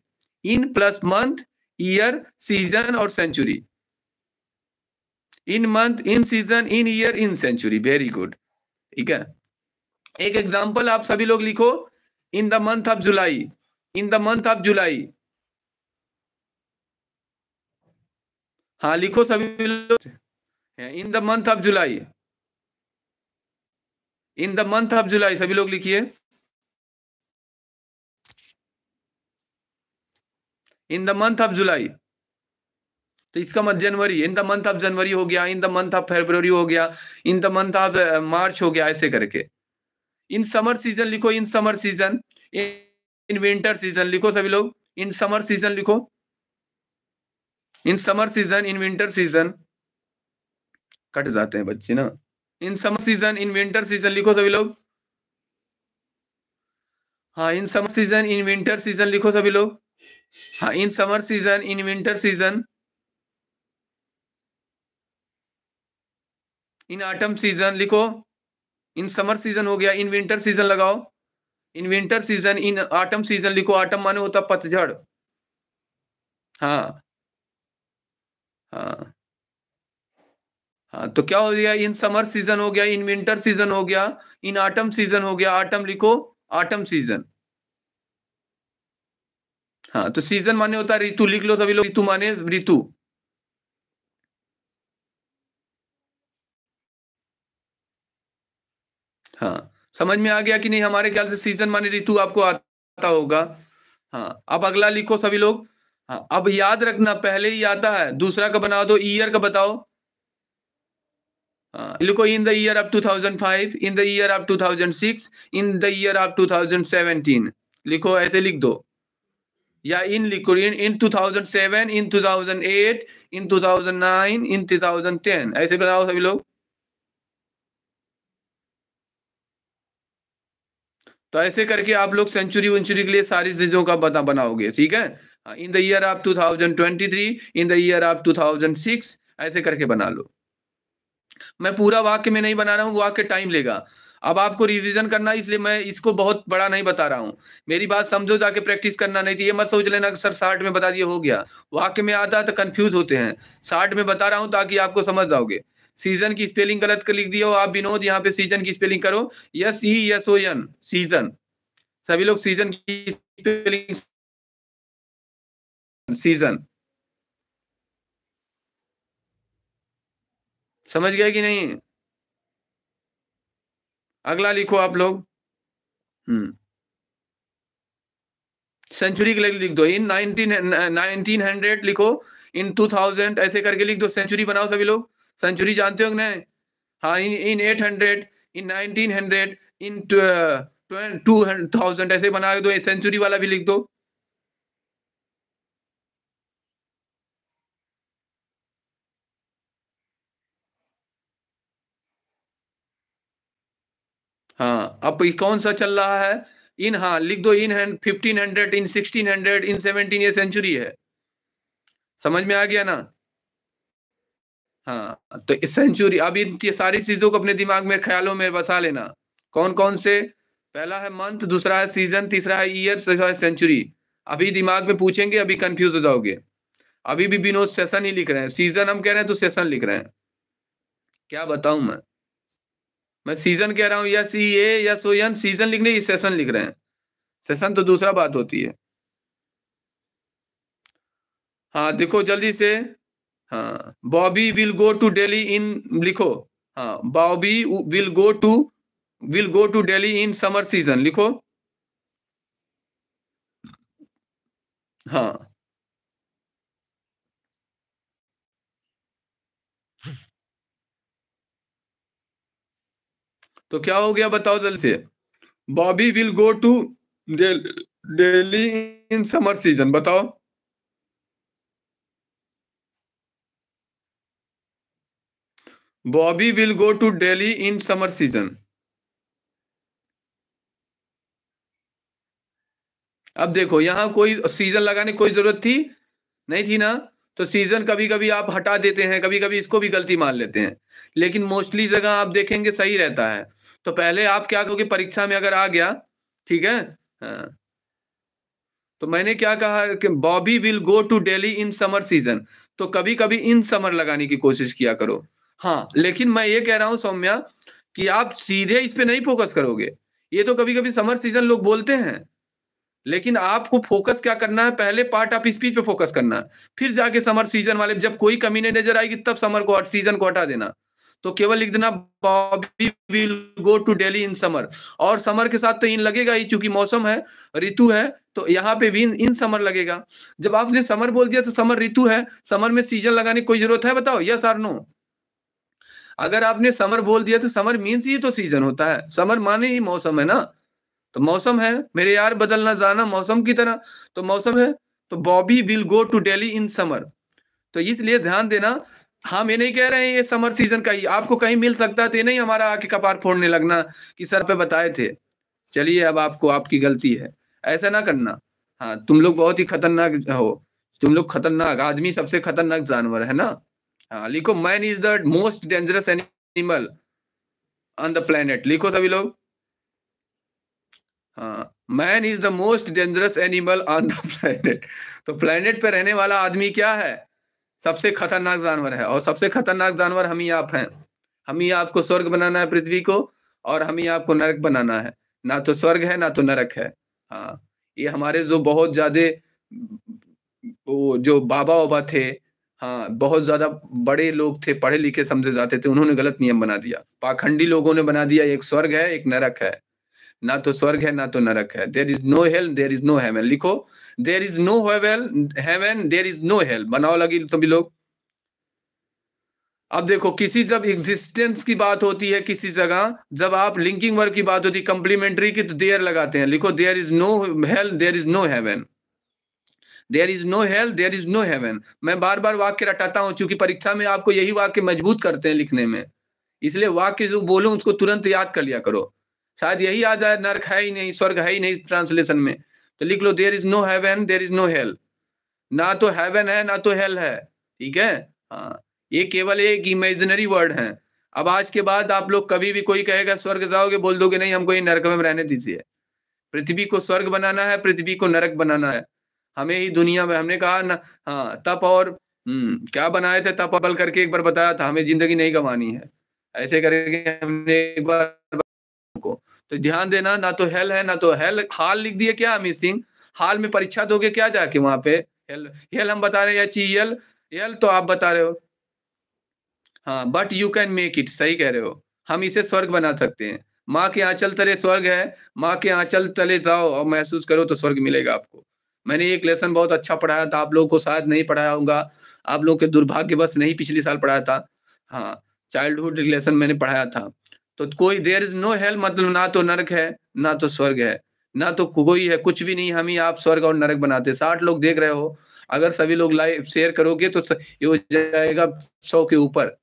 in plus month year season और century in month in season in year in century very good ठीक है एक एग्जाम्पल आप सभी लोग लिखो in the month of July in the month of July हाँ लिखो सभी लोग in the month of July in the month of July सभी लोग लिखिए in the month of July तो इसका मत मतलब January in the month of January हो गया in the month of February हो गया in the month of March हो गया ऐसे करके इन समर सीजन लिखो in summer season in winter season लिखो सभी लोग इन समर सीजन लिखो in summer season in winter season कट जाते हैं बच्चे ना in summer season in winter season लिखो सभी लोग हाँ in summer season in winter season लिखो सभी लोग हाँ in summer season in winter season in autumn season लिखो इन समर सीजन हो गया इन विंटर सीजन लगाओ in winter season in autumn season लिखो आटम माने होता पतझड़ हाँ हाँ हाँ तो क्या हो गया इन समर सीजन हो गया इन विंटर सीजन हो गया इन आटम सीजन हो गया आटम लिखो आटम सीजन हाँ तो सीजन माने होता है ऋतु लिख लो सभी लोग ऋतु माने ऋतु हाँ समझ में आ गया कि नहीं हमारे ख्याल से सीजन माने ऋतु आपको आता होगा हाँ अब अगला लिखो सभी लोग हाँ अब याद रखना पहले ही आता है दूसरा का बना दो ईयर का बताओ हाँ लिखो in the year of 2005 in the year of 2006 in the year of 2017 लिखो ऐसे लिख दो या इन लिखो इन इन 2007 इन 2008 इन 2009 इन 2010 ऐसे बनाओ सभी लोग तो ऐसे करके आप लोग सेंचुरी वंचुरी के लिए सारी चीजों का बता बनाओगे ठीक है इन द ईयर आप 2023 इन द ईयर आप 2006 ऐसे करके बना लो मैं पूरा वाक्य में नहीं बना रहा हूँ वाक्य टाइम लेगा अब आपको रिविजन करना इसलिए मैं इसको बहुत बड़ा नहीं बता रहा हूँ मेरी बात समझो जाके प्रैक्टिस करना नहीं थी तो ये मत सोच लेना सर साठ में बता दिए हो गया वाक्य में आता है तो कंफ्यूज होते हैं साठ में बता रहा हूँ ताकि आपको समझ जाओगे सीजन की स्पेलिंग गलत कर लिख दिया हो आप विनोद यहाँ पे सीजन की स्पेलिंग करो S E S O N season सभी लोग सीजन की स्पेलिंग सीजन समझ गया कि नहीं अगला लिखो आप लोग हम्म सेंचुरी के लिए लिख दो इन नाइनटीन नाइनटीन हंड्रेड लिखो इन टू थाउजेंड ऐसे करके लिख दो सेंचुरी बनाओ सभी लोग सेंचुरी जानते हो नहीं हाँ in in eight hundred in nineteen hundred in two thousand ऐसे बना दो सेंचुरी वाला भी लिख दो हाँ अब कौन सा चल रहा है इन हाँ लिख दो in fifteen hundred in sixteen hundred in seventeen ये सेंचुरी है समझ में आ गया ना हाँ तो सेंचुरी अब इन सारी चीजों को अपने दिमाग में ख्यालों में बसा लेना कौन कौन से पहला है मंथ दूसरा है सीजन तीसरा है ईयर चौथा है सेंचुरी अभी दिमाग में पूछेंगे अभी कंफ्यूज हो जाओगे अभी भी विनोद सेशन ही लिख रहे हैं सीजन हम कह रहे हैं तो सेशन लिख रहे हैं क्या बताऊं मैं मैं सीजन कह रहा हूँ या सी ए या यन सीजन लिखने ये सेशन लिख रहे हैं सेशन तो दूसरा बात होती है हाँ देखो जल्दी से हाँ Bobby will go to Delhi in लिखो हाँ Bobby will go to will go to Delhi in summer season लिखो हाँ तो क्या हो गया बताओ जल्द से Bobby will go to Delhi in summer season बताओ Bobby will go to Delhi in summer season अब देखो यहां कोई सीजन लगाने कोई जरूरत थी नहीं थी ना तो सीजन कभी कभी आप हटा देते हैं कभी कभी इसको भी गलती मान लेते हैं लेकिन मोस्टली जगह आप देखेंगे सही रहता है तो पहले आप क्या कहोगे परीक्षा में अगर आ गया ठीक है हाँ। तो मैंने क्या कहा कि Bobby will go to Delhi in summer season तो कभी कभी इन समर लगाने की कोशिश किया करो हाँ लेकिन मैं ये कह रहा हूँ सौम्या कि आप सीधे इस पे नहीं फोकस करोगे ये तो कभी कभी समर सीजन लोग बोलते हैं लेकिन आपको फोकस क्या करना है पहले पार्ट आप स्पीच पे फोकस करना है फिर जाके समर सीजन वाले जब कोई कमी नहीं नजर आएगी तब समर को सीजन को हटा देना तो केवल लिख देना Bobby will go to Delhi in summer और समर के साथ तो इन लगेगा ही चूंकि मौसम है ऋतु है तो यहाँ पे भी इन समर लगेगा जब आपने समर बोल दिया तो समर ऋतु है समर में सीजन लगाने की कोई जरूरत है बताओ यस आर नो अगर आपने समर बोल दिया तो समर मीन्स ही तो सीजन होता है समर माने ही मौसम है ना तो मौसम है मेरे यार बदलना जाना मौसम की तरह तो मौसम है तो Bobby will go to Delhi in summer तो इसलिए ध्यान देना हम हाँ, ये नहीं कह रहे हैं ये समर सीजन का ही आपको कहीं मिल सकता है तो ये नहीं हमारा आके कपार फोड़ने लगना कि सर पे बताए थे चलिए अब आपको आपकी गलती है ऐसा ना करना हाँ तुम लोग बहुत ही खतरनाक हो तुम लोग खतरनाक आदमी सबसे खतरनाक जानवर है ना हाँ लिखो man is the most dangerous animal on the planet लिखो सभी लोग हाँ man is the most dangerous animal on the planet तो प्लेनेट पे रहने वाला आदमी क्या है सबसे खतरनाक जानवर है और सबसे खतरनाक जानवर हम ही आप हैं हम ही आपको स्वर्ग बनाना है पृथ्वी को और हम ही आपको नरक बनाना है ना तो स्वर्ग है ना तो नरक है हाँ ये हमारे जो बहुत ज्यादा वो जो बाबा ओबा थे हाँ बहुत ज्यादा बड़े लोग थे पढ़े लिखे समझे जाते थे उन्होंने गलत नियम बना दिया पाखंडी लोगों ने बना दिया एक स्वर्ग है एक नरक है ना तो स्वर्ग है ना तो नरक है there is no hell there is no heaven लिखो there is no heaven there is no hell बनाओ लगी सभी लोग अब देखो किसी जब एग्जिस्टेंस की बात होती है किसी जगह जब आप लिंकिंग वर्क की बात होती है कंप्लीमेंट्री की तो देयर लगाते हैं लिखो there is no hell there is no heaven there is no hell there is no heaven मैं बार बार वाक्य रटाता हूँ चूंकि परीक्षा में आपको यही वाक्य मजबूत करते हैं लिखने में इसलिए वाक्य जो बोलो उसको तुरंत याद कर लिया करो शायद यही याद आया नर्क है ही नहीं स्वर्ग है ही नहीं ट्रांसलेशन में तो लिख लो there is no heaven there is no hell ना तो हेवन है ना तो हेल है ठीक है हाँ ये केवल एक इमेजिनरी वर्ड है अब आज के बाद आप लोग कभी भी कोई कहेगा स्वर्ग जाओगे बोल दोगे नहीं हमको ये नरक में रहने दीजिए पृथ्वी को स्वर्ग बनाना है पृथ्वी को नरक बनाना है हमें ही दुनिया में हमने कहा ना हाँ तप और हम्म, क्या बनाए थे तप बल करके एक बार बताया था हमें जिंदगी नहीं गंवानी है ऐसे करके हमने एक बार को तो ध्यान देना ना तो हेल है ना तो हेल हाल लिख दिए क्या अमित सिंह हाल में परीक्षा दोगे क्या जाके वहां पे हेल हेल हम बता रहे हैं या ची यल यल तो आप बता रहे हो हाँ but you can make it सही कह रहे हो हम इसे स्वर्ग बना सकते हैं माँ के आंचल तले स्वर्ग है माँ के आंचल तले जाओ और महसूस करो तो स्वर्ग मिलेगा आपको मैंने एक लेसन बहुत अच्छा पढ़ाया था आप लोगों को शायद नहीं पढ़ाया होगा आप लोगों के दुर्भाग्यवश नहीं पिछले साल पढ़ाया था हाँ चाइल्डहुड लेसन मैंने पढ़ाया था तो कोई देर इज नो हेल मतलब ना तो नरक है ना तो स्वर्ग है ना तो कोई है कुछ भी नहीं हम ही आप स्वर्ग और नरक बनाते साठ लोग देख रहे हो अगर सभी लोग लाइव शेयर करोगे तो ये हो जाएगा सौ के ऊपर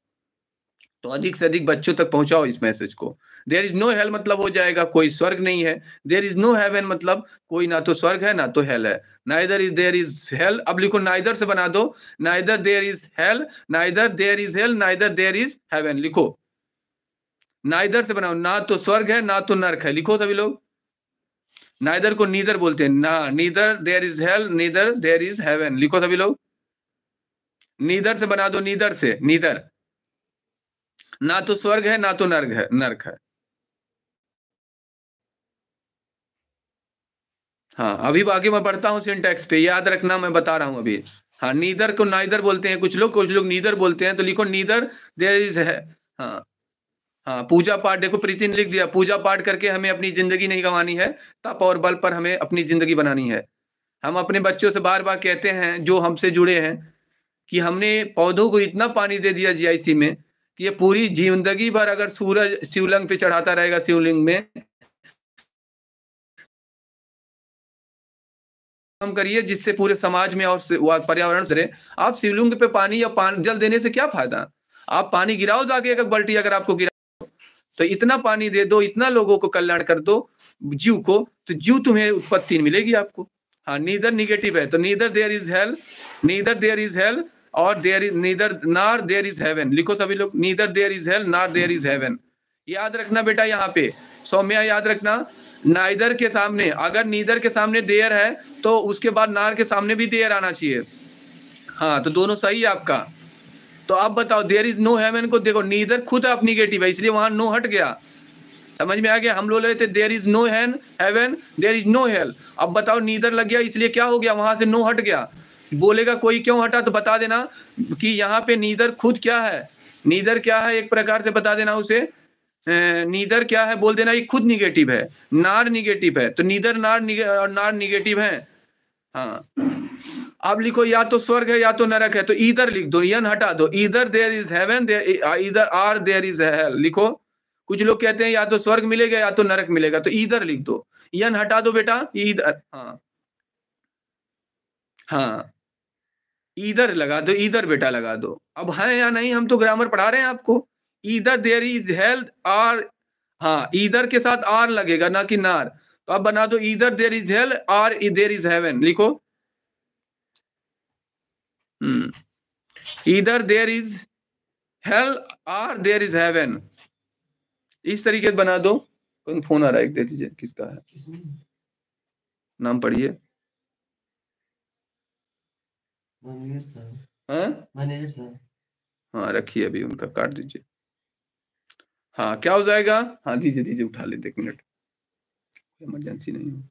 तो अधिक से अधिक बच्चों तक पहुंचाओ इस मैसेज को देर इज नो हेल मतलब हो जाएगा कोई स्वर्ग नहीं है देर इज नो हेवन मतलब कोई ना तो स्वर्ग है ना तो हेल है ना इधर इज देर इज हेल अब लिखो ना इधर से बना दो ना इधर देर इज हेल ना इधर देर इज हेल ना इधर देर इज हेवन लिखो ना इधर से बनाओ ना तो स्वर्ग है ना तो नर्क है लिखो सभी लोग नाइदर को नीदर बोलते हैं ना neither there is hell neither there is heaven लिखो सभी लोग नीदर से बना दो नीदर से नीदर ना तो स्वर्ग है ना तो नर्क है नर्क है हाँ अभी आगे मैं बढ़ता हूँ सिंटैक्स पे याद रखना मैं बता रहा हूँ अभी हाँ नीदर को नाइदर बोलते हैं कुछ लोग कुछ लोग नीदर बोलते हैं तो लिखो नीदर देर इज है हाँ हाँ पूजा पाठ देखो प्रीति ने लिख दिया पूजा पाठ करके हमें अपनी जिंदगी नहीं गंवानी है तप और बल पर हमें अपनी जिंदगी बनानी है हम अपने बच्चों से बार बार कहते हैं जो हमसे जुड़े हैं कि हमने पौधों को इतना पानी दे दिया जीआईसी में कि ये पूरी जिंदगी भर अगर सूरज शिवलिंग पे चढ़ाता रहेगा शिवलिंग में काम करिए जिससे पूरे समाज में और पर्यावरण से आप शिवलिंग पे पानी या पान जल देने से क्या फायदा आप पानी गिराओ जाके अगर बल्टी अगर आपको गिरा तो इतना पानी दे दो इतना लोगों को कल्याण कर दो जीव को तो जीव तुम्हें उत्पत्ति मिलेगी आपको हाँ नीदर निगेटिव है तो neither there is hell neither there is hell और there is neither nor there is heaven लिखो सभी लोग neither there is hell nor there is heaven याद रखना बेटा यहाँ पे सौम्या याद रखना नाइदर के सामने अगर नीदर के सामने देयर है तो उसके बाद नार के सामने भी देयर आना चाहिए हाँ तो दोनों सही है आपका तो आप बताओ देयर इज नो हेमन को देखो नीदर खुद आप निगेटिव है इसलिए वहां नो हट गया समझ में आ गया हम लोग रहे थे देर इज नो हैन heaven there is no hell अब बताओ नीदर लग गया इसलिए क्या हो गया वहां से नो हट गया बोलेगा कोई क्यों हटा तो बता देना कि यहाँ पे नीदर खुद क्या है नीदर क्या है एक प्रकार से बता देना उसे नीदर क्या है बोल देना ये खुद निगेटिव है नार निगेटिव है तो नीदर नार नार निगेटिव है हाँ अब लिखो या तो स्वर्ग है या तो नरक है तो इधर लिख दो यन हटा दो either there is heaven either or there is hell लिखो कुछ लोग कहते हैं या तो स्वर्ग मिलेगा या तो नरक मिलेगा तो इधर लिख दो यन हटा दो बेटा इधर हाँ हाँ इधर लगा दो इधर बेटा लगा दो अब है या नहीं हम तो ग्रामर पढ़ा रहे हैं आपको either there is health or हाँ ईदर के साथ आर लगेगा ना कि नार तो अब बना दो either there is hell or there is heaven लिखो either there is hell or there is heaven इस तरीके से बना दो फोन आ रहा है एक दे दीजिए किसका है नाम पढ़िए हाँ? हाँ रखिए अभी उनका काट दीजिए हाँ क्या हो जाएगा हाँ दीजिए दीजिए उठा लेते एक मिनट इमरजेंसी नहीं हो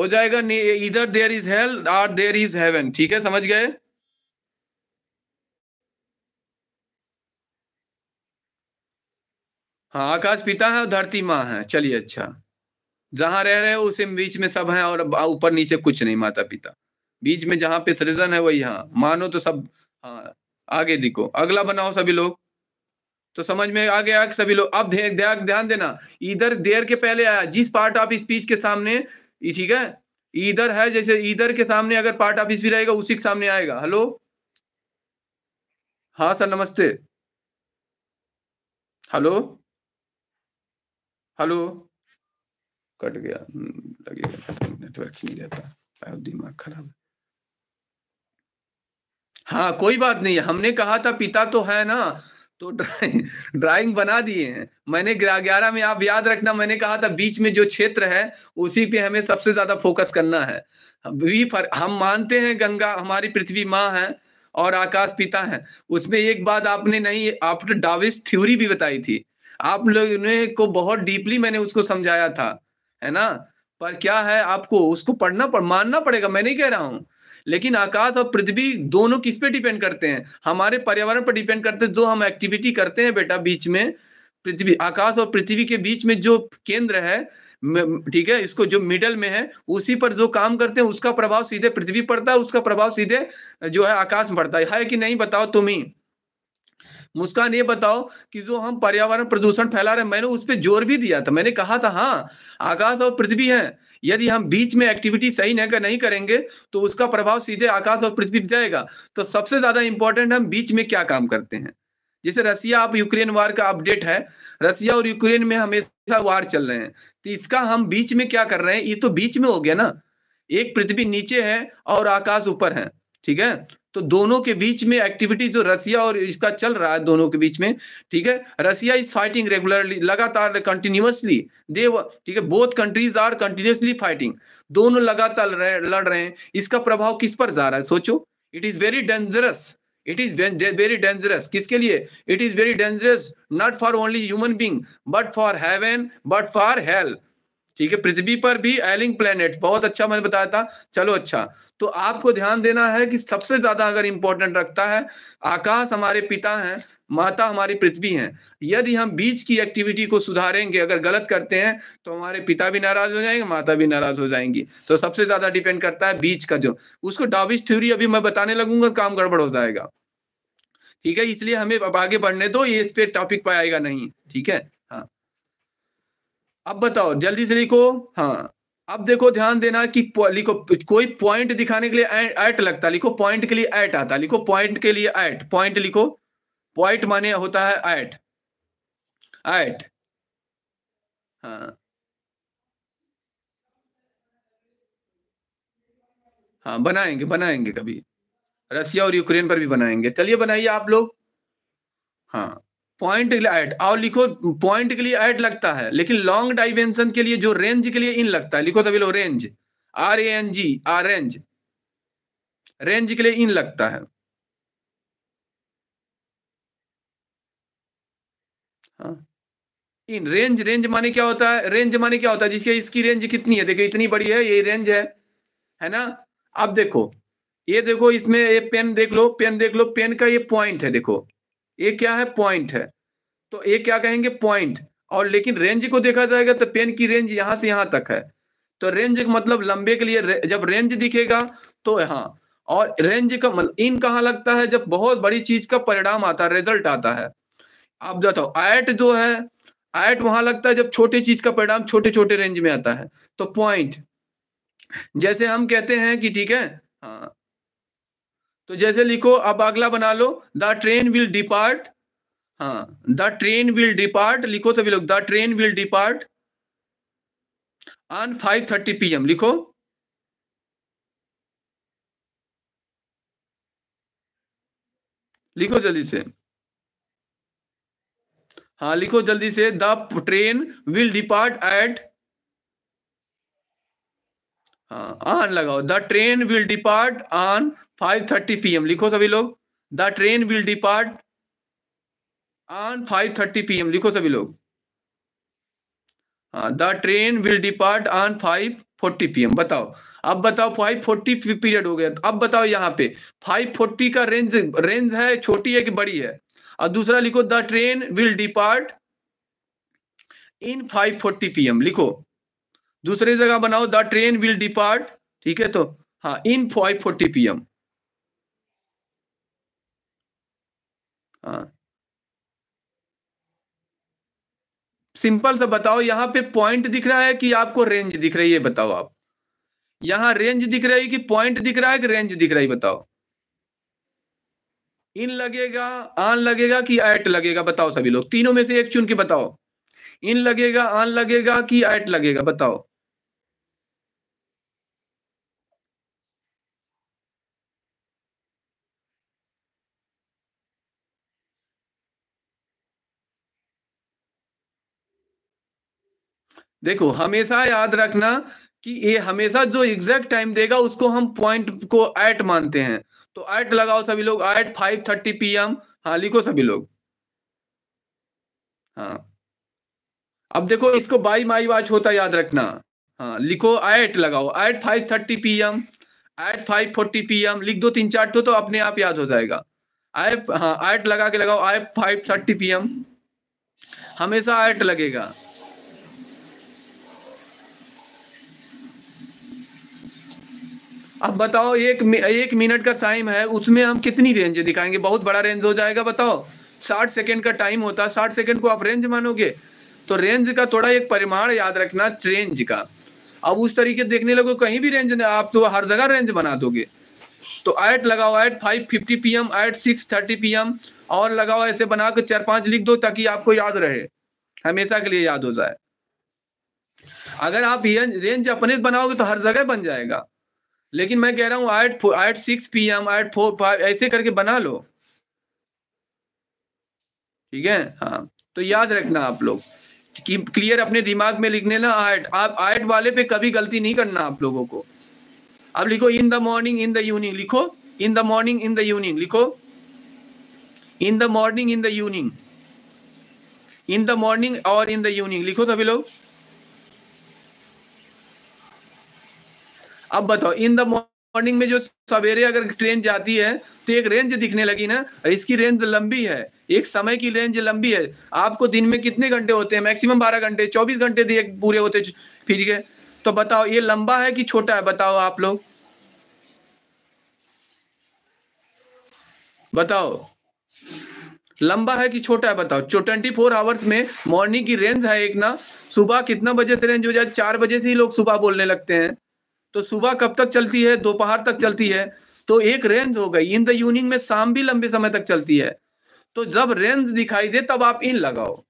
हो जाएगा either there is hell or there is heaven ठीक है समझ गए हाँ आकाश पिता है और धरती माँ है चलिए अच्छा जहां रह रहे हो उसे बीच में सब है और ऊपर नीचे कुछ नहीं माता पिता बीच में जहां पे सृजन है वही हाँ मानो तो सब हाँ आगे देखो अगला बनाओ सभी लोग तो समझ में आ गया सभी लोग अब ध्यान दे, देना इधर देर के पहले आया जिस पार्ट ऑफ स्पीच के सामने ठीक है इधर है जैसे इधर के सामने अगर पार्ट ऑफ स्पीच रहेगा उसी के सामने आएगा हेलो हाँ सर नमस्ते हेलो हेलो कट गया हम्म, लगेगा नेटवर्क नहीं रहता दिमाग खराब है हाँ कोई बात नहीं हमने कहा था पिता तो है ना तो ड्राइंग ड्राइंग बना दिए हैं मैंने ग्यारह में आप याद रखना मैंने कहा था बीच में जो क्षेत्र है उसी पे हमें सबसे ज्यादा फोकस करना है भी फर हम मानते हैं गंगा हमारी पृथ्वी माँ है और आकाश पिता है उसमें एक बात आपने नहीं आपने डाविस थ्योरी भी बताई थी आप लोगों ने को बहुत डीपली मैंने उसको समझाया था है ना पर क्या है आपको उसको पढ़ना पर मानना पड़ेगा मैं नहीं कह रहा हूँ लेकिन आकाश और पृथ्वी दोनों किस पे डिपेंड करते हैं हमारे पर्यावरण पर डिपेंड करते हैं जो हम एक्टिविटी करते हैं बेटा बीच में पृथ्वी आकाश और पृथ्वी के बीच में जो केंद्र है ठीक है इसको जो मिडल में है उसी पर जो काम करते हैं उसका प्रभाव सीधे पृथ्वी पड़ता है उसका प्रभाव सीधे जो है आकाश पड़ता है, है कि नहीं बताओ तुम्हें मुस्कान ये बताओ कि जो हम पर्यावरण प्रदूषण फैला रहे हैं मैंने उस पर जोर भी दिया था मैंने कहा था हाँ आकाश और पृथ्वी है यदि हम बीच में एक्टिविटी सही नहीं, कर, नहीं करेंगे तो उसका प्रभाव सीधे आकाश और पृथ्वी पर जाएगा तो सबसे ज्यादा इंपॉर्टेंट हम बीच में क्या काम करते हैं जैसे रसिया आप यूक्रेन वार का अपडेट है रसिया और यूक्रेन में हमेशा वार चल रहे हैं तो इसका हम बीच में क्या कर रहे हैं ये तो बीच में हो गया ना एक पृथ्वी नीचे है और आकाश ऊपर है ठीक है तो दोनों के बीच में एक्टिविटी जो रसिया और इसका चल रहा है दोनों के बीच में ठीक है रसिया इज फाइटिंग रेगुलरली लगातार कंटिन्यूसली दे ठीक है both countries are continuously fighting दोनों लगातार लड़ रहे हैं इसका प्रभाव किस पर जा रहा है सोचो it is very dangerous it is very dangerous किसके लिए it is very dangerous not for only human being but for heaven but for health ठीक है पृथ्वी पर भी एलिंग प्लेनेट बहुत अच्छा मैंने बताया था चलो अच्छा तो आपको ध्यान देना है कि सबसे ज्यादा अगर इंपॉर्टेंट रखता है आकाश हमारे पिता हैं माता हमारी पृथ्वी हैं यदि हम बीच की एक्टिविटी को सुधारेंगे अगर गलत करते हैं तो हमारे पिता भी नाराज हो जाएंगे माता भी नाराज हो जाएंगी तो सबसे ज्यादा डिपेंड करता है बीच का जो उसको डाविस थ्योरी अभी मैं बताने लगूंगा काम गड़बड़ हो जाएगा ठीक है इसलिए हमें अब आगे बढ़ने दो ये इस पर टॉपिक पर आएगा नहीं ठीक है अब बताओ जल्दी से लिखो हाँ अब देखो ध्यान देना कि लिखो कोई पॉइंट दिखाने के लिए ऐट लगता लिखो पॉइंट के लिए एट आता लिखो पॉइंट के लिए एट पॉइंट लिखो पॉइंट माने होता है एट ऐट हाँ हाँ बनाएंगे बनाएंगे कभी रसिया और यूक्रेन पर भी बनाएंगे चलिए बनाइए आप लोग हाँ पॉइंट के लिए एट और लिखो पॉइंट के लिए एट लगता है लेकिन लॉन्ग डाइवेंशन के लिए जो रेंज के लिए इन लगता है लिखो सभी लोग range R A N G R range range के लिए इन लगता है इन रेंज रेंज माने क्या होता है रेंज माने क्या होता है जिसके इसकी रेंज कितनी है देखो इतनी बड़ी है ये रेंज है है ना अब देखो ये देखो इसमें ये पेन देख लो पेन देख लो पेन का ये पॉइंट है देखो ये क्या है पॉइंट है तो ये क्या कहेंगे पॉइंट और लेकिन रेंज को देखा जाएगा तो पेन की रेंज यहां से यहां तक है तो रेंज मतलब लंबे के लिए जब रेंज दिखेगा तो यहाँ और रेंज का मतलब इन कहा लगता है जब बहुत बड़ी चीज का परिणाम आता है रिजल्ट आता है आप जाता हो एट जो है एट वहां लगता है जब छोटी चीज का परिणाम छोटे छोटे रेंज में आता है तो पॉइंट जैसे हम कहते हैं कि ठीक है हाँ तो जैसे लिखो अब अगला बना लो द ट्रेन विल डिपार्ट हाँ द ट्रेन विल डिपार्ट लिखो सभी लोग the train will depart on five thirty P M लिखो लिखो जल्दी से हाँ लिखो जल्दी से the train will depart at on हाँ, लगाओ the train will depart on 5:30 PM लिखो सभी लोग the train will depart on 5:30 PM लिखो सभी लोग the train will depart on five forty P M बताओ अब बताओ फाइव फोर्टी पीरियड हो गया तो अब बताओ यहाँ पे फाइव फोर्टी का रेंज रेंज है छोटी है कि बड़ी है और दूसरा लिखो the train will depart in five forty P M लिखो दूसरी जगह बनाओ द ट्रेन विल डिपार्ट ठीक है तो हाँ in five forty P M हाँ। सिंपल से बताओ यहां पे पॉइंट दिख रहा है कि आपको रेंज दिख रही है बताओ आप यहां रेंज दिख रही है कि पॉइंट दिख रहा है कि रेंज दिख रही है बताओ इन लगेगा आन लगेगा कि एट लगेगा बताओ सभी लोग तीनों में से एक चुन के बताओ इन लगेगा आन लगेगा कि एट लगेगा बताओ देखो हमेशा याद रखना कि ये हमेशा जो एग्जैक्ट टाइम देगा उसको हम पॉइंट को एट मानते हैं तो एट लगाओ सभी लोग at five thirty P M हाँ लिखो सभी लोग हाँ अब देखो इसको बाई माई वाच होता याद रखना हाँ लिखो एट लगाओ at five thirty P M at five forty P M लिख दो तीन चार तो, तो अपने आप याद हो जाएगा आई हाँ एट लगा के लगाओ I five thirty P M हमेशा एट लगेगा अब बताओ एक एक मिनट का टाइम है उसमें हम कितनी रेंज दिखाएंगे बहुत बड़ा रेंज हो जाएगा बताओ साठ सेकेंड का टाइम होता है साठ सेकेंड को आप रेंज मानोगे तो रेंज का थोड़ा एक परिमाण याद रखना रेंज का अब उस तरीके देखने लगो कहीं भी रेंज आप तो हर जगह रेंज बना दोगे तो ऐट लगाओ at five fifty P M at six thirty P M और लगाओ ऐसे बना के चार पांच लिख दो ताकि आपको याद रहे हमेशा के लिए याद हो जाए अगर आप रेंज अपने बनाओगे तो हर जगह बन जाएगा लेकिन मैं कह रहा हूँ at at six P M at four five ऐसे करके बना लो ठीक है हाँ तो याद रखना आप लोग कि क्लियर अपने दिमाग में लिखने ना आठ आप आठ वाले पे कभी गलती नहीं करना आप लोगों को अब लिखो in the morning in the evening लिखो in the morning in the evening लिखो in the morning in the evening in the morning और इन द इवनिंग लिखो सभी लोग अब बताओ इन द मॉर्निंग में जो सवेरे अगर ट्रेन जाती है तो एक रेंज दिखने लगी ना इसकी रेंज लंबी है एक समय की रेंज लंबी है आपको दिन में कितने घंटे होते हैं मैक्सिमम बारह घंटे चौबीस घंटे दिए पूरे होते फिर के तो बताओ ये लंबा है कि छोटा है बताओ आप लोग बताओ लंबा है कि छोटा है बताओ ट्वेंटी फोर आवर्स में मॉर्निंग की रेंज है एक ना सुबह कितना बजे से रेंज हो जाए चार बजे से ही लोग सुबह बोलने लगते हैं तो सुबह कब तक चलती है दोपहर तक चलती है तो एक रेंज हो गई इन द इवनिंग में शाम भी लंबे समय तक चलती है तो जब रेंज दिखाई दे तब आप इन लगाओ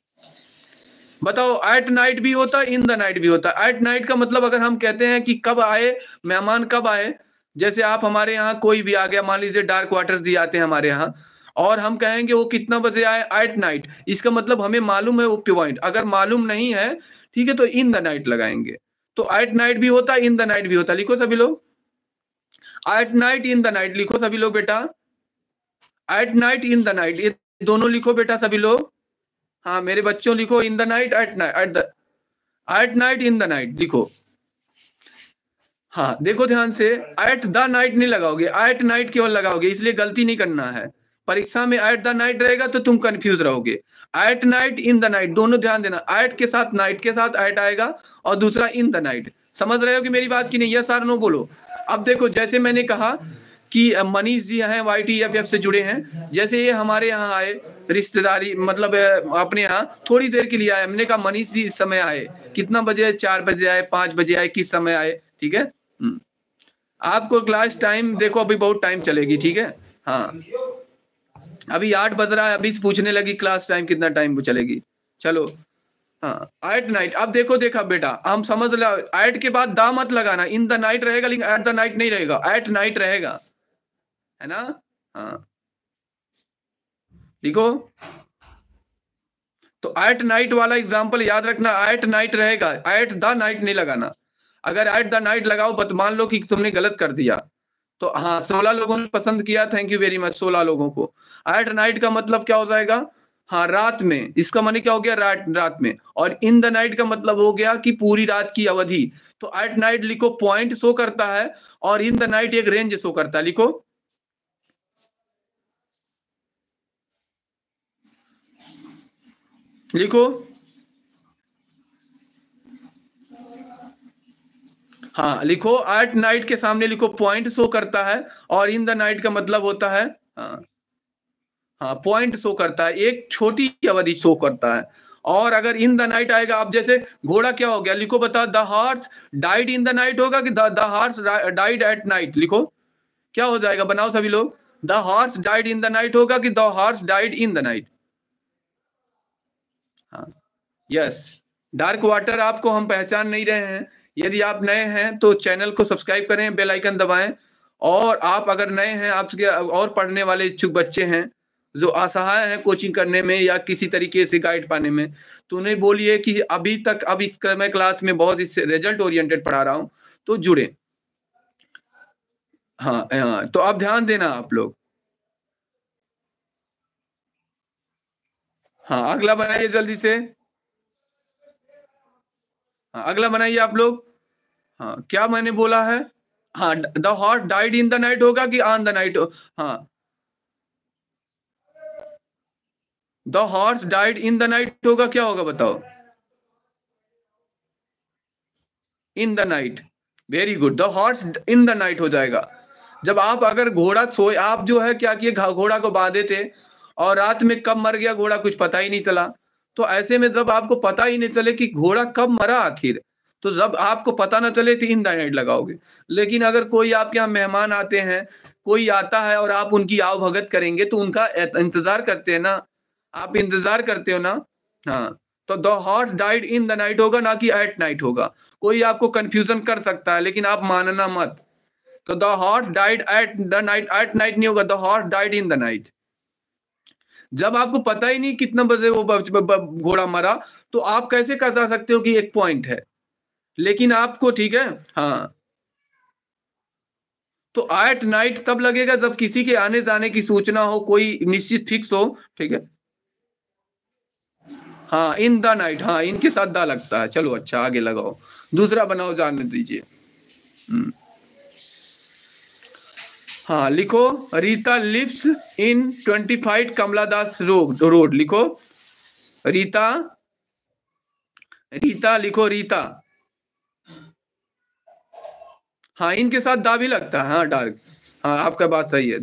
बताओ एट नाइट भी होता है इन द नाइट भी होता है एट नाइट का मतलब अगर हम कहते हैं कि कब आए मेहमान कब आए जैसे आप हमारे यहाँ कोई भी आ गया मान लीजिए डार्क वाटर जी आते हैं हमारे यहाँ और हम कहेंगे वो कितना बजे आए एट नाइट इसका मतलब हमें मालूम है वो पॉइंट अगर मालूम नहीं है ठीक है तो इन द नाइट लगाएंगे तो एट नाइट भी होता इन द नाइट भी होता लिखो सभी लोग at night in the night लिखो सभी लोग बेटा at night in the night ये दोनों लिखो बेटा सभी लोग हाँ मेरे बच्चों लिखो in the night at night at the at night in the night लिखो हाँ देखो ध्यान से एट द नाइट नहीं लगाओगे एट नाइट केवल लगाओगे इसलिए गलती नहीं करना है परीक्षा में एट द नाइट रहेगा तो तुम कंफ्यूज रहोगे at night in the night दोनों ध्यान देना एट के साथ नाइट के साथ एट आएगा और दूसरा इन द नाइट समझ रहे हो कि मेरी बात की नहीं यस आर नो बोलो अब देखो जैसे मैंने कहा कि मनीष जी हैं वाई टी एफ एफ से जुड़े हैं जैसे ये हमारे यहाँ आए रिश्तेदारी मतलब अपने यहाँ थोड़ी देर के लिए आए हमने कहा मनीष जी इस समय आए कितना बजे आए चार बजे आए पांच बजे आए किस समय आए ठीक है हम्म। आपको क्लास टाइम देखो अभी बहुत टाइम चलेगी ठीक है हाँ अभी आठ बज रहा है अभी पूछने लगी क्लास टाइम कितना टाइम चलेगी चलो हाँ एट नाइट अब देखो देखा बेटा हम समझ लो एट के बाद दा मत लगाना इन द नाइट रहेगा लेकिन एट द नाइट नहीं रहेगा एट नाइट रहेगा है ना हाँ देखो तो एट नाइट वाला एग्जाम्पल याद रखना एट नाइट रहेगा एट द नाइट नहीं लगाना अगर एट द नाइट लगाओ बत मान लो कि तुमने गलत कर दिया तो हाँ सोलह लोगों ने पसंद किया थैंक यू वेरी मच सोलह लोगों को एट नाइट का मतलब क्या हो जाएगा हाँ रात में इसका मान क्या हो गया रात रात में और इन द नाइट का मतलब हो गया कि पूरी रात की अवधि तो एट नाइट लिखो पॉइंट शो करता है और इन द नाइट एक रेंज शो करता है लिखो लिखो हाँ लिखो एट नाइट के सामने लिखो पॉइंट शो करता है और इन द नाइट का मतलब होता है हाँ हाँ पॉइंट शो करता है एक छोटी अवधि शो करता है और अगर इन द नाइट आएगा आप जैसे घोड़ा क्या हो गया लिखो बता the horse died in the night होगा कि the horse died at night लिखो क्या हो जाएगा बनाओ सभी लोग the horse died in the night होगा कि the horse died in the night हाँ यस डार्क वाटर आपको हम पहचान नहीं रहे हैं यदि आप नए हैं तो चैनल को सब्सक्राइब करें बेल आइकन दबाएं और आप अगर नए हैं आपके और पढ़ने वाले इच्छुक बच्चे हैं जो असहाय हैं कोचिंग करने में या किसी तरीके से गाइड पाने में तो उन्हें बोलिए कि अभी तक अब इस मैं क्लास में बहुत ही रिजल्ट ओरिएंटेड पढ़ा रहा हूं तो जुड़े हाँ हाँ तो आप ध्यान देना आप लोग हाँ अगला बनाइए जल्दी से हाँ, अगला बनाइए आप लोग हाँ क्या मैंने बोला है हाँ the horse died in the night होगा कि ऑन द नाइट हाँ the horse died in the night होगा क्या होगा बताओ in the night very good the horse in the night हो जाएगा जब आप अगर घोड़ा सोए आप जो है क्या किए घोड़ा को बांधे थे और रात में कब मर गया घोड़ा कुछ पता ही नहीं चला तो ऐसे में जब आपको पता ही नहीं चले कि घोड़ा कब मरा आखिर तो जब आपको पता ना चले तो इन द लगाओगे लेकिन अगर कोई आपके यहाँ मेहमान आते हैं कोई आता है और आप उनकी आव भगत करेंगे तो उनका इंतजार करते हैं ना आप इंतजार करते हो ना हाँ तो the horse died in the night होगा ना कि एट नाइट होगा कोई आपको कंफ्यूजन कर सकता है लेकिन आप मानना मत तो the horse died at the night at night नहीं होगा the horse died in the night जब आपको पता ही नहीं कितना बजे वो घोड़ा मरा तो आप कैसे जा सकते हो कि एक पॉइंट है लेकिन आपको ठीक है हाँ तो एट नाइट तब लगेगा जब किसी के आने जाने की सूचना हो कोई निश्चित फिक्स हो ठीक है हाँ इन द नाइट हाँ इनके साथ दा लगता है चलो अच्छा आगे लगाओ दूसरा बनाओ जानने दीजिए हम्म। हाँ लिखो Rita lives in twenty five Kamla Das road road लिखो रीता रीता लिखो रीता हाँ इनके साथ दा भी लगता है हाँ डार्क हाँ आपका बात सही है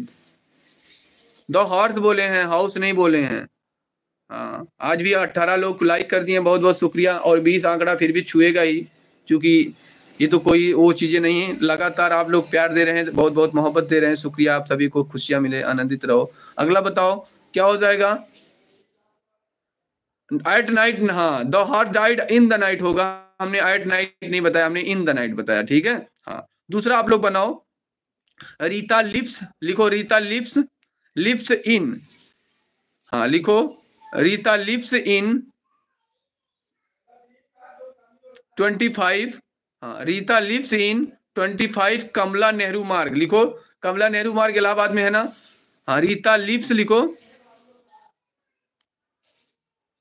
दो हॉर्स बोले हैं हाउस नहीं बोले हैं हाँ आज भी अट्ठारह लोग लाइक कर दिए बहुत बहुत शुक्रिया और बीस आंकड़ा फिर भी छुएगा ही क्योंकि ये तो कोई वो चीज़ें नहीं है लगातार आप लोग प्यार दे रहे हैं बहुत बहुत मोहब्बत दे रहे हैं शुक्रिया आप सभी को खुशियाँ मिले आनंदित रहो अगला बताओ क्या हो जाएगा एट नाइट हाँ the heart died in the night होगा हमने एट नाइट नहीं बताया हमने इन द नाइट बताया ठीक है हाँ दूसरा आप लोग बनाओ रीता लिप्स लिखो रीता लिप्स लिप्स इन हाँ लिखो Rita lives in twenty five हाँ Rita lives in twenty five Kamla Nehru Marg लिखो कमला नेहरू मार्ग इलाहाबाद में है ना हाँ रीता लिप्स लिखो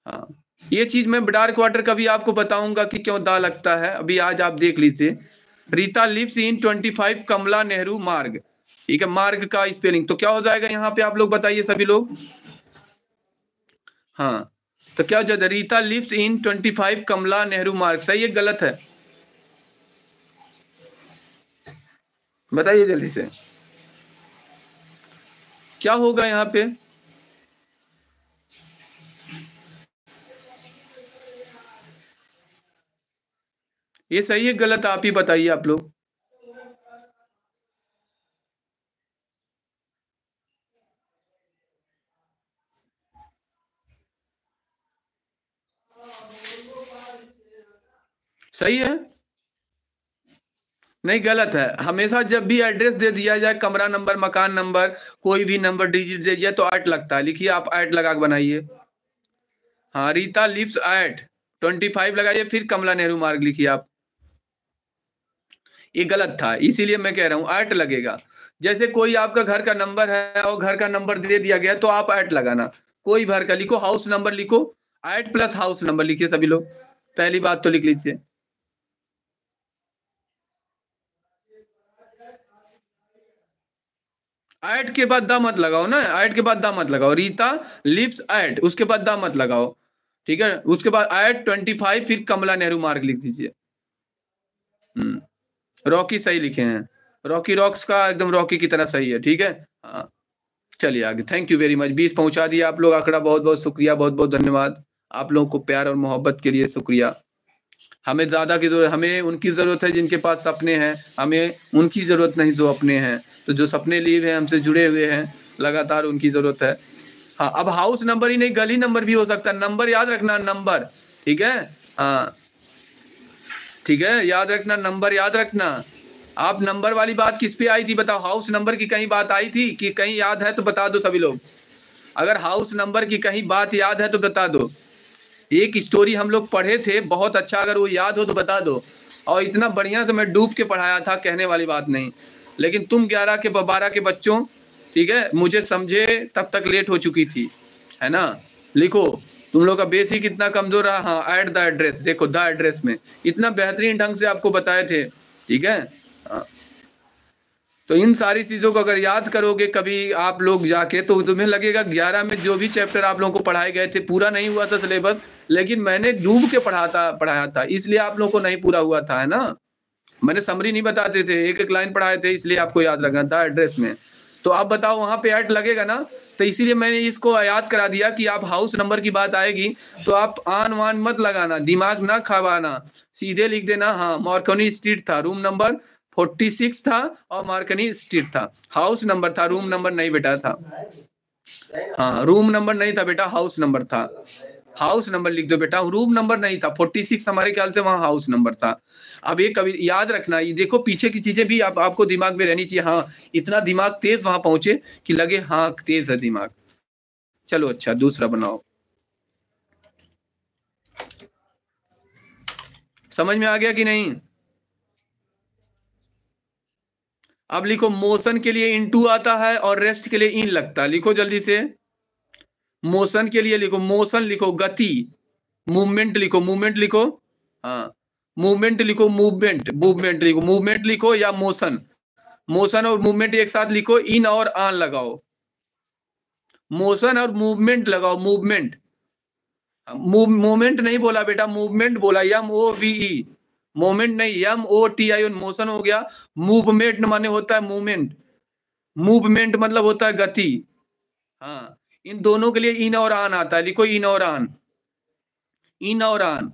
हाँ ये चीज मैं बडार क्वार्टर का भी आपको बताऊंगा कि क्यों दा लगता है अभी आज आप देख लीजिए Rita lives in twenty five Kamla Nehru Marg ठीक है मार्ग का स्पेलिंग तो क्या हो जाएगा यहाँ पे आप लोग बताइए सभी लोग हाँ तो क्या हो जाएगा Rita lives in twenty five Kamla Nehru Marg सही है गलत है बताइए जल्दी से क्या होगा यहाँ पे ये सही है गलत आप ही बताइए आप लोग सही है नहीं गलत है हमेशा जब भी एड्रेस दे दिया जाए कमरा नंबर मकान नंबर कोई भी नंबर डिजिट दे दिया तो ऐट लगता है लिखिए आप ऐट लगा के बनाइए हाँ Rita lives at twenty five लगाइए फिर कमला नेहरू मार्ग लिखिए आप ये गलत था इसीलिए मैं कह रहा हूँ ऐट लगेगा जैसे कोई आपका घर का नंबर है और घर का नंबर दे दिया गया तो आप ऐट लगाना कोई घर का लिखो हाउस नंबर लिखो एट प्लस हाउस नंबर लिखिए सभी लोग पहली बात तो लिख लीजिए एट के बाद दा मत लगाओ ना एट के बाद दा मत लगाओ रीता लिप्स एट उसके बाद दा मत लगाओ ठीक है उसके बाद एट ट्वेंटी फाइव फिर कमला नेहरू मार्ग लिख दीजिए रॉकी हम्म। सही लिखे हैं रॉकी रॉक्स का एकदम रॉकी की तरह सही है ठीक है हाँ। चलिए आगे थैंक यू वेरी मच बीस पहुंचा दिया आप लोग आंकड़ा बहुत बहुत शुक्रिया बहुत बहुत धन्यवाद आप लोगों को प्यार और मोहब्बत के लिए शुक्रिया हमें ज़्यादा की ज़रूरत हमें उनकी ज़रूरत है जिनके पास सपने हैं हमें उनकी ज़रूरत नहीं जो अपने हैं तो जो सपने लिए हैं हमसे जुड़े हुए हैं लगातार उनकी ज़रूरत है हाँ अब हाउस नंबर ही नहीं गली नंबर भी हो सकता है नंबर याद रखना नंबर ठीक है हाँ ठीक है याद रखना नंबर याद रखना आप नंबर वाली बात किस पे आई थी बताओ हाउस नंबर की कहीं बात आई थी कि कहीं याद है तो बता दो सभी लोग अगर हाउस नंबर की कहीं बात याद है तो बता दो एक स्टोरी हम लोग पढ़े थे बहुत अच्छा अगर वो याद हो तो बता दो और इतना बढ़िया से तो मैं डूब के पढ़ाया था कहने वाली बात नहीं लेकिन तुम ग्यारह के बारह के बच्चों ठीक है मुझे समझे तब तक लेट हो चुकी थी है ना लिखो तुम लोग का बेसिक इतना कमजोर रहा हाँ एट द एड्रेस देखो द एड्रेस में इतना बेहतरीन ढंग से आपको बताए थे ठीक है तो इन सारी चीज़ों को अगर याद करोगे कभी आप लोग जाके तो तुम्हें लगेगा ग्यारह में जो भी चैप्टर आप लोगों को पढ़ाए गए थे पूरा नहीं हुआ था सिलेबस लेकिन मैंने डूब के पढ़ाता था पढ़ाया था इसलिए आप लोगों को नहीं पूरा हुआ था है ना मैंने समरी नहीं बताते थे एक एक लाइन पढ़ाए थे इसलिए आपको याद रखना था एड्रेस में तो आप बताओ वहाँ पे ऐड लगेगा ना तो इसीलिए मैंने इसको याद करा दिया कि आप हाउस नंबर की बात आएगी तो आप आन वान मत लगाना दिमाग ना खवाना सीधे लिख देना हाँ मॉर्कोनी स्ट्रीट था रूम नंबर फोर्टी सिक्स था और मार्कनी स्ट्रीट था हाउस नंबर था रूम नंबर नहीं बेटा था हाँ रूम नंबर नहीं था बेटा हाउस नंबर था हाउस नंबर लिख दो बेटा रूम नंबर नहीं था फोर्टी सिक्स हमारे ख्याल से वहां हाउस नंबर था अब ये कभी याद रखना ये देखो पीछे की चीजें भी आप आपको दिमाग में रहनी चाहिए हाँ इतना दिमाग तेज वहां पहुंचे कि लगे हाँ तेज है दिमाग चलो अच्छा दूसरा बनाओ समझ में आ गया कि नहीं अब लिखो मोशन के लिए इन टू आता है और रेस्ट के लिए इन लगता है लिखो जल्दी से मोशन के लिए लिखो मोशन लिखो गति मूवमेंट लिखो मूवमेंट लिखो हाँ मूवमेंट लिखो मूवमेंट मूवमेंट लिखो मूवमेंट लिखो या मोशन मोशन और मूवमेंट एक साथ लिखो इन और आन लगाओ मोशन और मूवमेंट लगाओ मूवमेंट मूवमेंट नहीं बोला बेटा मूवमेंट बोला या ओ वी ई मोमेंट नहीं M O T I motion हो गया मूवमेंट माने होता है मूवमेंट मूवमेंट मतलब होता है गति हाँ इन दोनों के लिए इन और आन आता है लिखो इन और आन इन और आन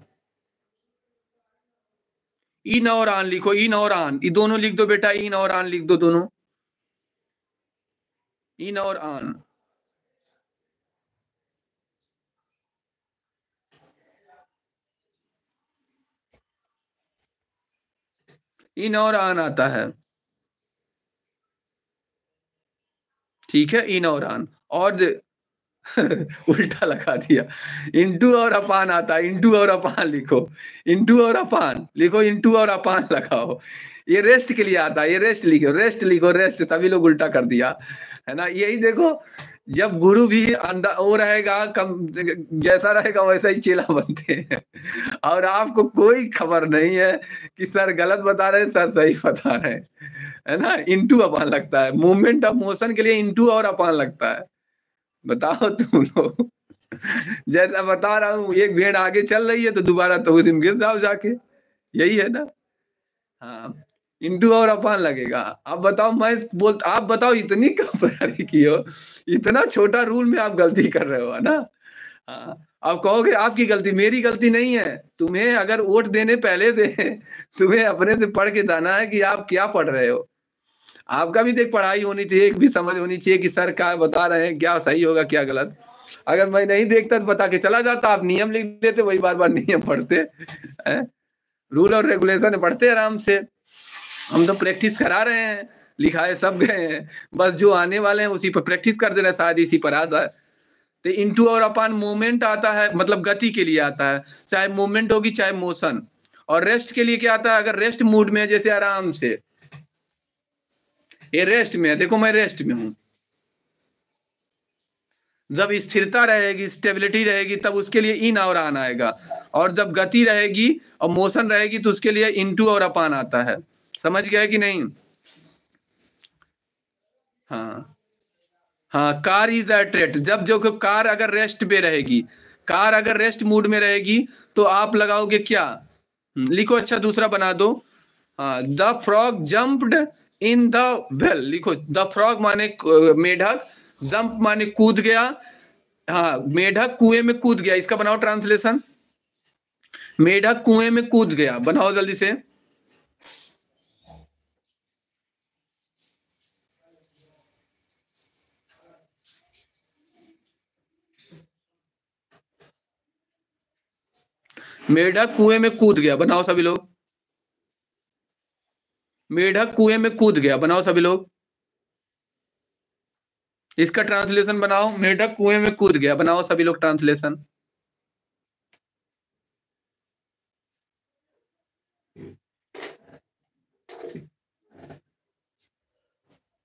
इन और आन लिखो इन और आन ये दोनों लिख दो बेटा इन और आन लिख दो दोनों इन और आन इन और आन आता है ठीक है इन और आन और [laughs] उल्टा लगा दिया इंटू और अपान आता है इंटू और अपान लिखो इंटू और अपान लिखो इंटू और अपान लगाओ ये रेस्ट के लिए आता है ये रेस्ट लिखो रेस्ट लिखो रेस्ट तभी लोग उल्टा कर दिया है ना यही देखो जब गुरु भी अंदा वो रहेगा कम जैसा रहेगा वैसा ही चेला बनते हैं और आपको कोई खबर नहीं है कि सर गलत बता रहे सर सही बता रहे है ना इंटू अपान लगता है मूवमेंट ऑफ मोशन के लिए इंटू और अपान लगता है बताओ तुम लोग जैसा बता रहा हूँ एक भेड़ आगे चल रही है तो दोबारा तो उस दिन गिर जाओ जाके यही है ना हाँ इंटू और अपान लगेगा आप बताओ मैं बोल आप बताओ इतनी कम तैयारी की हो इतना छोटा रूल में आप गलती कर रहे हो है ना हाँ। आप कहोगे आपकी गलती मेरी गलती नहीं है तुम्हें अगर वोट देने पहले से [laughs] तुम्हें अपने से पढ़ के जाना है कि आप क्या पढ़ रहे हो आपका भी तो एक पढ़ाई होनी चाहिए एक भी समझ होनी चाहिए कि सर क्या बता रहे हैं क्या सही होगा क्या गलत अगर मैं नहीं देखता तो बता के चला जाता आप नियम लिख देते वही बार बार नियम पढ़ते है? रूल और रेगुलेशन पढ़ते आराम से हम तो प्रैक्टिस करा रहे हैं लिखाए सब गए हैं बस जो आने वाले हैं उसी पर प्रैक्टिस कर देना शायद इसी पर आ जाए तो इनटू और अपान मोमेंट आता है मतलब गति के लिए आता है चाहे मोमेंट होगी चाहे मोशन और रेस्ट के लिए क्या आता है अगर रेस्ट मूड में जैसे आराम से ये रेस्ट में है देखो मैं रेस्ट में हूं जब स्थिरता रहेगी स्टेबिलिटी रहेगी तब उसके लिए इन और आन आएगा और जब गति रहेगी और मोशन रहेगी तो उसके लिए इनटू और अपान आता है समझ गया कि नहीं हाँ हाँ कार इज अट्रेट जब जो कार अगर रेस्ट पे रहेगी कार अगर रेस्ट मूड में रहेगी तो आप लगाओगे क्या हम्म, लिखो अच्छा दूसरा बना दो हाँ the frog jumped in the well लिखो द फ्रॉग माने मेढक जम्प माने कूद गया हाँ मेढक कुएं में कूद गया इसका बनाओ ट्रांसलेशन मेढक कुएं में कूद गया बनाओ जल्दी से मेढक कुएं में कूद गया बनाओ सभी लोग मेढक कुएं में कूद गया बनाओ सभी लोग इसका ट्रांसलेशन बनाओ मेढक कुएं में कूद गया बनाओ सभी लोग ट्रांसलेशन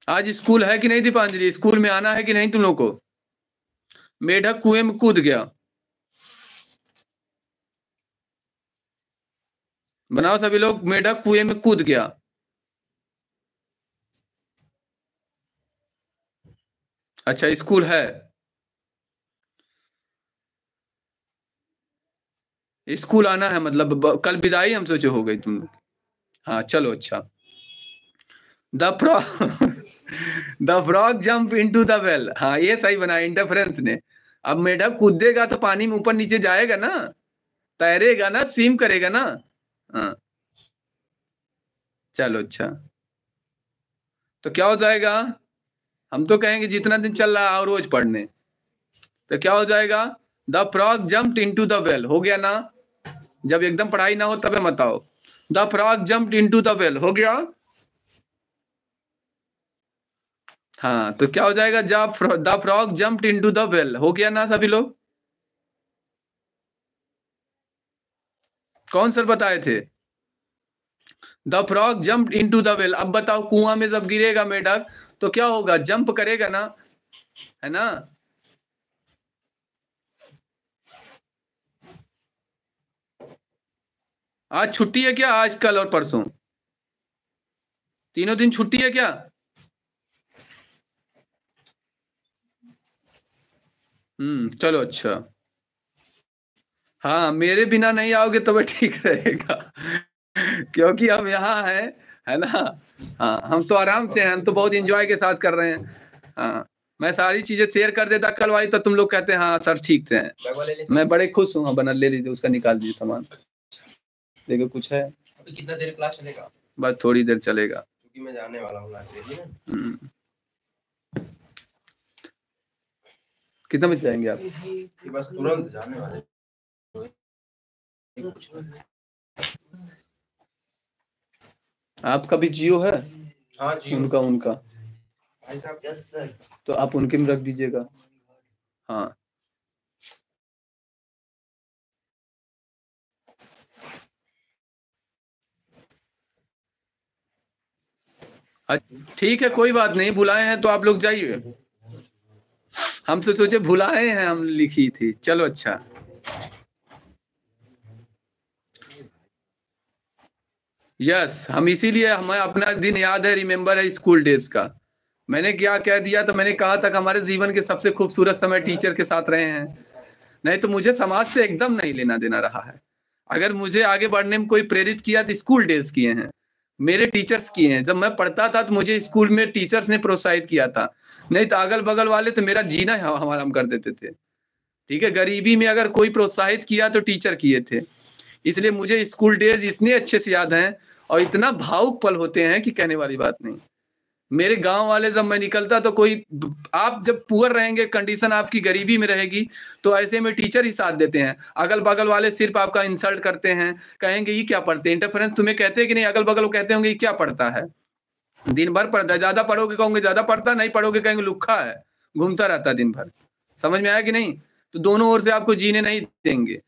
आज स्कूल है कि नहीं दीपांजलि स्कूल में आना है कि नहीं तुम लोग को मेढक कुएं में कूद गया बनाओ सभी लोग मेढक कुएं में कूद गया अच्छा स्कूल है स्कूल आना है मतलब कल विदाई हम सोचे हो गई तुम लोग हाँ चलो अच्छा the frog the frog jump into the well हाँ ये सही बना इंटरफ्रेंस ने अब मेढक कूदेगा तो पानी में ऊपर नीचे जाएगा ना तैरेगा ना स्विम करेगा ना हाँ चलो अच्छा तो क्या हो जाएगा हम तो कहेंगे जितना दिन चल रहा है रोज पढ़ने तो क्या हो जाएगा the frog jump into the well हो गया ना जब एकदम पढ़ाई ना हो तब हम बताओ the frog jump into the well हो गया हाँ तो क्या हो जाएगा जब the frog jump into the well हो गया ना सभी लोग कौन सर बताए थे the frog jump into the well अब बताओ कुआं में जब गिरेगा मेढक तो क्या होगा जंप करेगा ना है ना आज छुट्टी है क्या आज कल और परसों तीनों दिन छुट्टी है क्या हम्म चलो अच्छा हाँ मेरे बिना नहीं आओगे तो वह ठीक रहेगा क्योंकि हम यहाँ हैं है ना हाँ हम तो आराम से हैं हम तो बहुत इंजॉय के साथ कर रहे हैं हाँ मैं सारी चीजें शेयर कर देता कल वाली तो तुम लोग कहते हैं हाँ सर ठीक से हैं मैं बड़े खुश हूँ हाँ, बना ले लीजिए उसका निकाल दीजिए सामान देखो कुछ है कितना देर क्लास चलेगा बस थोड़ी देर चलेगा क्योंकि मैं जाने वाला हूँ हम्म। कितना बजे जाएंगे आप बस तुरंत जाने वाले आपका भी जियो है हाँ जी उनका उनका तो आप उनके में रख दीजिएगा हाँ ठीक है कोई बात नहीं बुलाए हैं तो आप लोग जाइए हमसे सोचे भुलाए हैं हम लिखी थी चलो अच्छा यस हम इसीलिए हमें अपना दिन याद है रिमेम्बर है स्कूल डेज का मैंने क्या कह दिया तो मैंने कहा था कि हमारे जीवन के सबसे खूबसूरत समय टीचर के साथ रहे हैं नहीं तो मुझे समाज से एकदम नहीं लेना देना रहा है अगर मुझे आगे बढ़ने में कोई प्रेरित किया तो स्कूल डेज किए हैं मेरे टीचर्स किए हैं जब मैं पढ़ता था तो मुझे स्कूल में टीचर्स ने प्रोत्साहित किया था नहीं तो अगल बगल वाले तो मेरा जीना हमारा हम कर देते थे ठीक है गरीबी में अगर कोई प्रोत्साहित किया तो टीचर किए थे इसलिए मुझे स्कूल डेज इतने अच्छे से याद हैं और इतना भावुक पल होते हैं कि कहने वाली बात नहीं मेरे गांव वाले जब मैं निकलता तो कोई आप जब पुअर रहेंगे कंडीशन आपकी गरीबी में रहेगी तो ऐसे में टीचर ही साथ देते हैं अगल बगल वाले सिर्फ आपका इंसल्ट करते हैं कहेंगे ये क्या पढ़ते हैं इंटरफेरेंस तुम्हें कहते हैं कि नहीं अगल बगल कहते होंगे ये क्या पढ़ता है दिन भर पढ़ता ज्यादा पढ़ोगे कहोगे ज्यादा पढ़ता नहीं पढ़ोगे कहेंगे लुखा है घूमता रहता दिन भर समझ में आया कि नहीं तो दोनों ओर से आपको जीने नहीं देंगे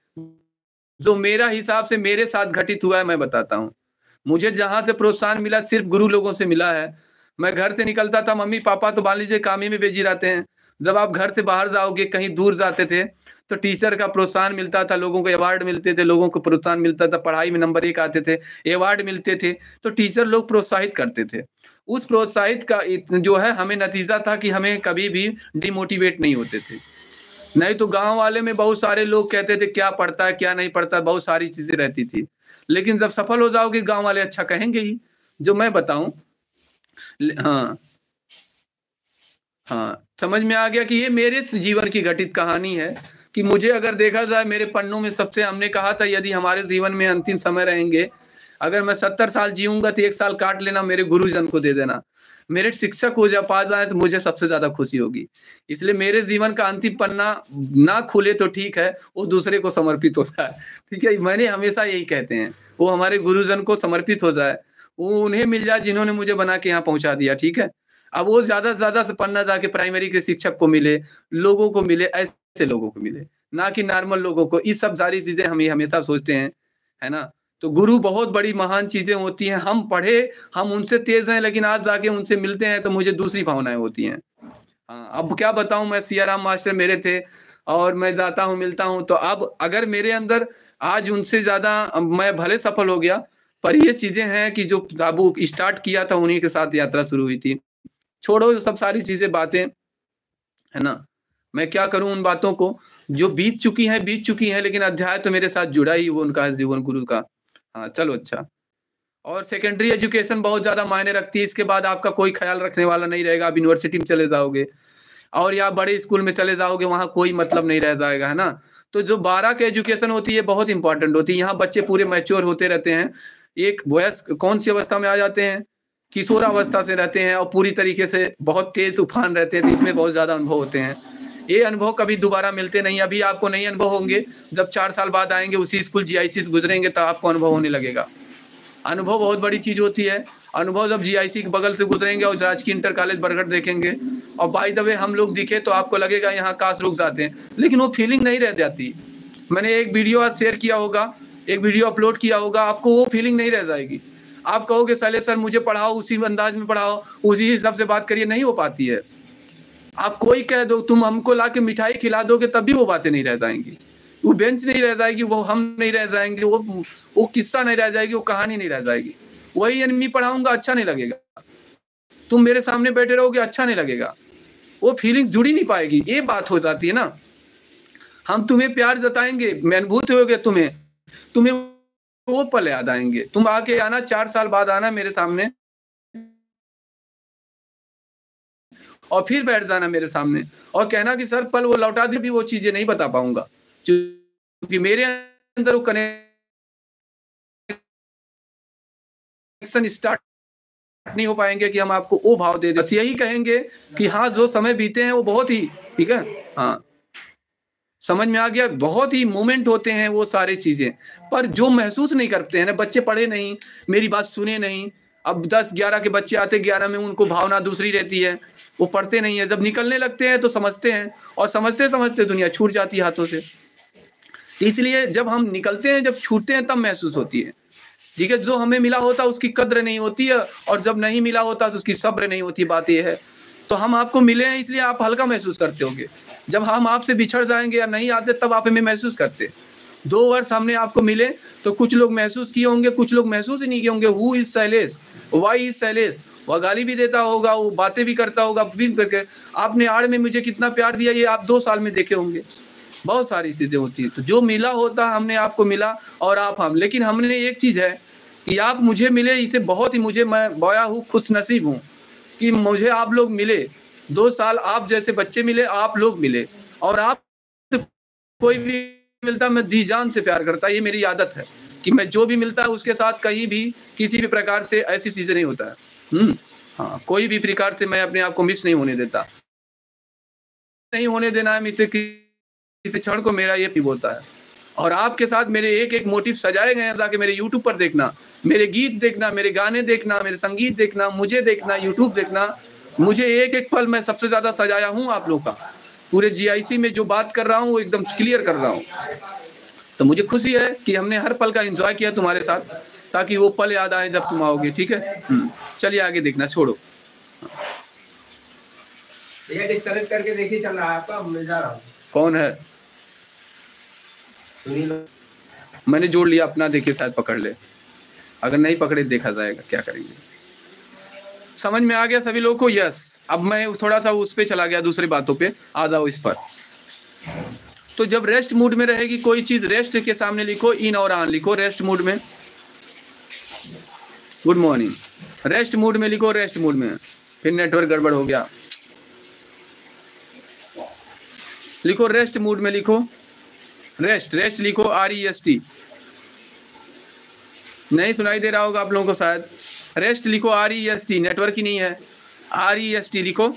जो मेरा हिसाब से मेरे साथ घटित हुआ है मैं बताता हूँ मुझे जहां से प्रोत्साहन मिला सिर्फ गुरु लोगों से मिला है मैं घर से निकलता था मम्मी पापा तो मान लीजिए काम ही में भेजी रहते हैं जब आप घर से बाहर जाओगे कहीं दूर जाते थे तो टीचर का प्रोत्साहन मिलता था लोगों को अवार्ड मिलते थे लोगों को प्रोत्साहन मिलता था पढ़ाई में नंबर एक आते थे अवार्ड मिलते थे तो टीचर लोग प्रोत्साहित करते थे उस प्रोत्साहित का जो है हमें नतीजा था कि हमें कभी भी डिमोटिवेट नहीं होते थे नहीं तो गांव वाले में बहुत सारे लोग कहते थे क्या पढ़ता है क्या नहीं पढ़ता बहुत सारी चीजें रहती थी लेकिन जब सफल हो जाओगे गांव वाले अच्छा कहेंगे ही जो मैं बताऊं हाँ हाँ समझ में आ गया कि ये मेरे जीवन की घटित कहानी है कि मुझे अगर देखा जाए मेरे पन्नों में सबसे हमने कहा था यदि हमारे जीवन में अंतिम समय रहेंगे अगर मैं सत्तर साल जीऊंगा तो एक साल काट लेना मेरे गुरुजन को दे देना मेरे शिक्षक हो जा पास जाए तो मुझे सबसे ज्यादा खुशी होगी इसलिए मेरे जीवन का अंतिम पन्ना ना खुले तो ठीक है वो दूसरे को समर्पित होता है ठीक है मैंने हमेशा यही कहते हैं वो हमारे गुरुजन को समर्पित हो जाए वो उन्हें मिल जाए जिन्होंने मुझे बना के यहाँ पहुंचा दिया ठीक है अब वो ज्यादा से ज्यादा पन्ना जाके प्राइमरी के शिक्षक को मिले लोगों को मिले ऐसे लोगों को मिले ना कि नॉर्मल लोगों को ये सब सारी चीजें हम ये हमेशा सोचते हैं है ना तो गुरु बहुत बड़ी महान चीजें होती हैं हम पढ़े हम उनसे तेज हैं लेकिन आज जाके उनसे मिलते हैं तो मुझे दूसरी भावनाएं होती हैं हाँ अब क्या बताऊं मैं सियाराम मास्टर मेरे थे और मैं जाता हूँ मिलता हूँ तो अब अगर मेरे अंदर आज उनसे ज्यादा मैं भले सफल हो गया पर ये चीजें हैं कि जो बाबू स्टार्ट किया था उन्हीं के साथ यात्रा शुरू हुई थी छोड़ो सब सारी चीजें बातें है ना मैं क्या करूं उन बातों को जो बीत चुकी हैं बीत चुकी हैं लेकिन अध्याय तो मेरे साथ जुड़ा ही वो उनका जीवन गुरु का हाँ चलो अच्छा और सेकेंडरी एजुकेशन बहुत ज़्यादा मायने रखती है इसके बाद आपका कोई ख्याल रखने वाला नहीं रहेगा आप यूनिवर्सिटी में चले जाओगे और या बड़े स्कूल में चले जाओगे वहाँ कोई मतलब नहीं रह जाएगा है ना तो जो बारह के एजुकेशन होती है बहुत इंपॉर्टेंट होती है यहाँ बच्चे पूरे मैच्योर होते रहते हैं एक वयस्क कौन सी अवस्था में आ जाते हैं किशोरावस्था से रहते हैं और पूरी तरीके से बहुत तेज उफान रहते हैं तो इसमें बहुत ज़्यादा अनुभव होते हैं ये अनुभव कभी दोबारा मिलते नहीं अभी आपको नहीं अनुभव होंगे जब चार साल बाद आएंगे उसी स्कूल जी से गुजरेंगे तब आपको अनुभव होने लगेगा अनुभव बहुत बड़ी चीज़ होती है अनुभव जब जीआईसी के बगल से गुजरेंगे और राजकीय इंटर कॉलेज बरगढ़ देखेंगे और बाई द वे हम लोग दिखे तो आपको लगेगा यहाँ कास रुक जाते हैं लेकिन वो फीलिंग नहीं रह जाती मैंने एक वीडियो आज शेयर किया होगा एक वीडियो अपलोड किया होगा आपको वो फीलिंग नहीं रह जाएगी आप कहोगे सले सर मुझे पढ़ाओ उसी अंदाज में पढ़ाओ उसी हिसाब से बात करिए नहीं हो पाती है आप कोई कह दो तुम हमको ला के मिठाई खिला दोगे तभी वो बातें नहीं रह जाएंगी वो बेंच नहीं रह जाएगी वो हम नहीं रह जाएंगे वो वो किस्सा नहीं रह जाएगी वो कहानी नहीं रह जाएगी वही एनिमी पढ़ाऊंगा अच्छा नहीं लगेगा तुम मेरे सामने बैठे रहोगे अच्छा नहीं लगेगा वो फीलिंग्स जुड़ी नहीं पाएगी ये बात हो जाती है ना हम तुम्हें प्यार जताएंगे महनभूत हो तुम्हें तुम्हें वो पल याद आएंगे तुम आके आना चार साल बाद आना मेरे सामने और फिर बैठ जाना मेरे सामने और कहना कि सर पल वो लौटा दी भी वो चीजें नहीं बता पाऊंगा क्योंकि मेरे अंदर वो कनेक्शन स्टार्ट नहीं हो पाएंगे कि हम आपको वो भाव दे दे बस यही कहेंगे कि हाँ जो समय बीते हैं वो बहुत ही ठीक है हाँ समझ में आ गया बहुत ही मोमेंट होते हैं वो सारे चीजें पर जो महसूस नहीं करते हैं ना बच्चे पढ़े नहीं मेरी बात सुने नहीं अब दस ग्यारह के बच्चे आते ग्यारह में उनको भावना दूसरी रहती है वो पढ़ते नहीं है जब निकलने लगते हैं तो समझते हैं और समझते समझते दुनिया छूट जाती है हाथों से इसलिए जब हम निकलते हैं जब छूटते हैं तब महसूस होती है ठीक है जो हमें मिला होता उसकी कद्र नहीं होती है और जब नहीं मिला होता तो उसकी सब्र नहीं होती बात यह है तो हम आपको मिले हैं इसलिए आप हल्का महसूस करते होंगे जब हम आपसे बिछड़ जाएंगे या नहीं आते तब आप हमें महसूस करते दो वर्ष हमने आपको मिले तो कुछ लोग महसूस किए होंगे कुछ लोग महसूस ही नहीं किए होंगे who is sales why is sales वह गाली भी देता होगा वो बातें भी करता होगा फिल्म करके आपने आड़ में मुझे कितना प्यार दिया ये आप दो साल में देखे होंगे बहुत सारी चीज़ें होती हैं तो जो मिला होता हमने आपको मिला और आप हम लेकिन हमने एक चीज़ है कि आप मुझे मिले इसे बहुत ही मुझे मैं बोया हूँ खुश नसीब हूँ कि मुझे आप लोग मिले दो साल आप जैसे बच्चे मिले आप लोग मिले और आप कोई भी मिलता मैं दी जान से प्यार करता ये मेरी आदत है कि मैं जो भी मिलता है उसके साथ कहीं भी किसी भी प्रकार से ऐसी चीज़ें नहीं होता है हम्म हाँ कोई भी प्रकार से मैं अपने आप को मिस नहीं होने देता नहीं होने देना है मुझसे किसी क्षण को मेरा ये पिबोता है और आपके साथ मेरे एक एक मोटिव सजाए गए हैं ताकि मेरे यूट्यूब पर देखना मेरे गीत देखना मेरे गाने देखना मेरे संगीत देखना मुझे देखना यूट्यूब देखना मुझे एक एक पल मैं सबसे ज़्यादा सजाया हूँ आप लोग का पूरे जीआईसी में जो बात कर रहा हूँ वो एकदम क्लियर कर रहा हूँ तो मुझे खुशी है कि हमने हर पल का एंजॉय किया तुम्हारे साथ ताकि वो पल याद आए जब तुम आओगे ठीक है हम्म। चलिए आगे देखना छोड़ो भैया डिस्कनेक्ट करके देखिए चल रहा है आपका मैं जा रहा हूँ कौन है सुनील मैंने जोड़ लिया अपना देखिए शायद पकड़ ले अगर नहीं पकड़े देखा जाएगा क्या करेंगे समझ में आ गया सभी लोगों को यस अब मैं थोड़ा सा उस पर चला गया दूसरी बातों पे आ जाओ इस पर तो जब रेस्ट मूड में रहेगी कोई चीज रेस्ट के सामने लिखो इन और आन लिखो रेस्ट मूड में गुड मॉर्निंग रेस्ट मोड में लिखो रेस्ट मोड में फिर नेटवर्क गड़बड़ हो गया लिखो रेस्ट मोड में लिखो रेस्ट रेस्ट लिखो आर ई एस टी नहीं सुनाई दे रहा होगा आप लोगों को शायद रेस्ट लिखो R E S T network ही नहीं है आर ई एस टी लिखो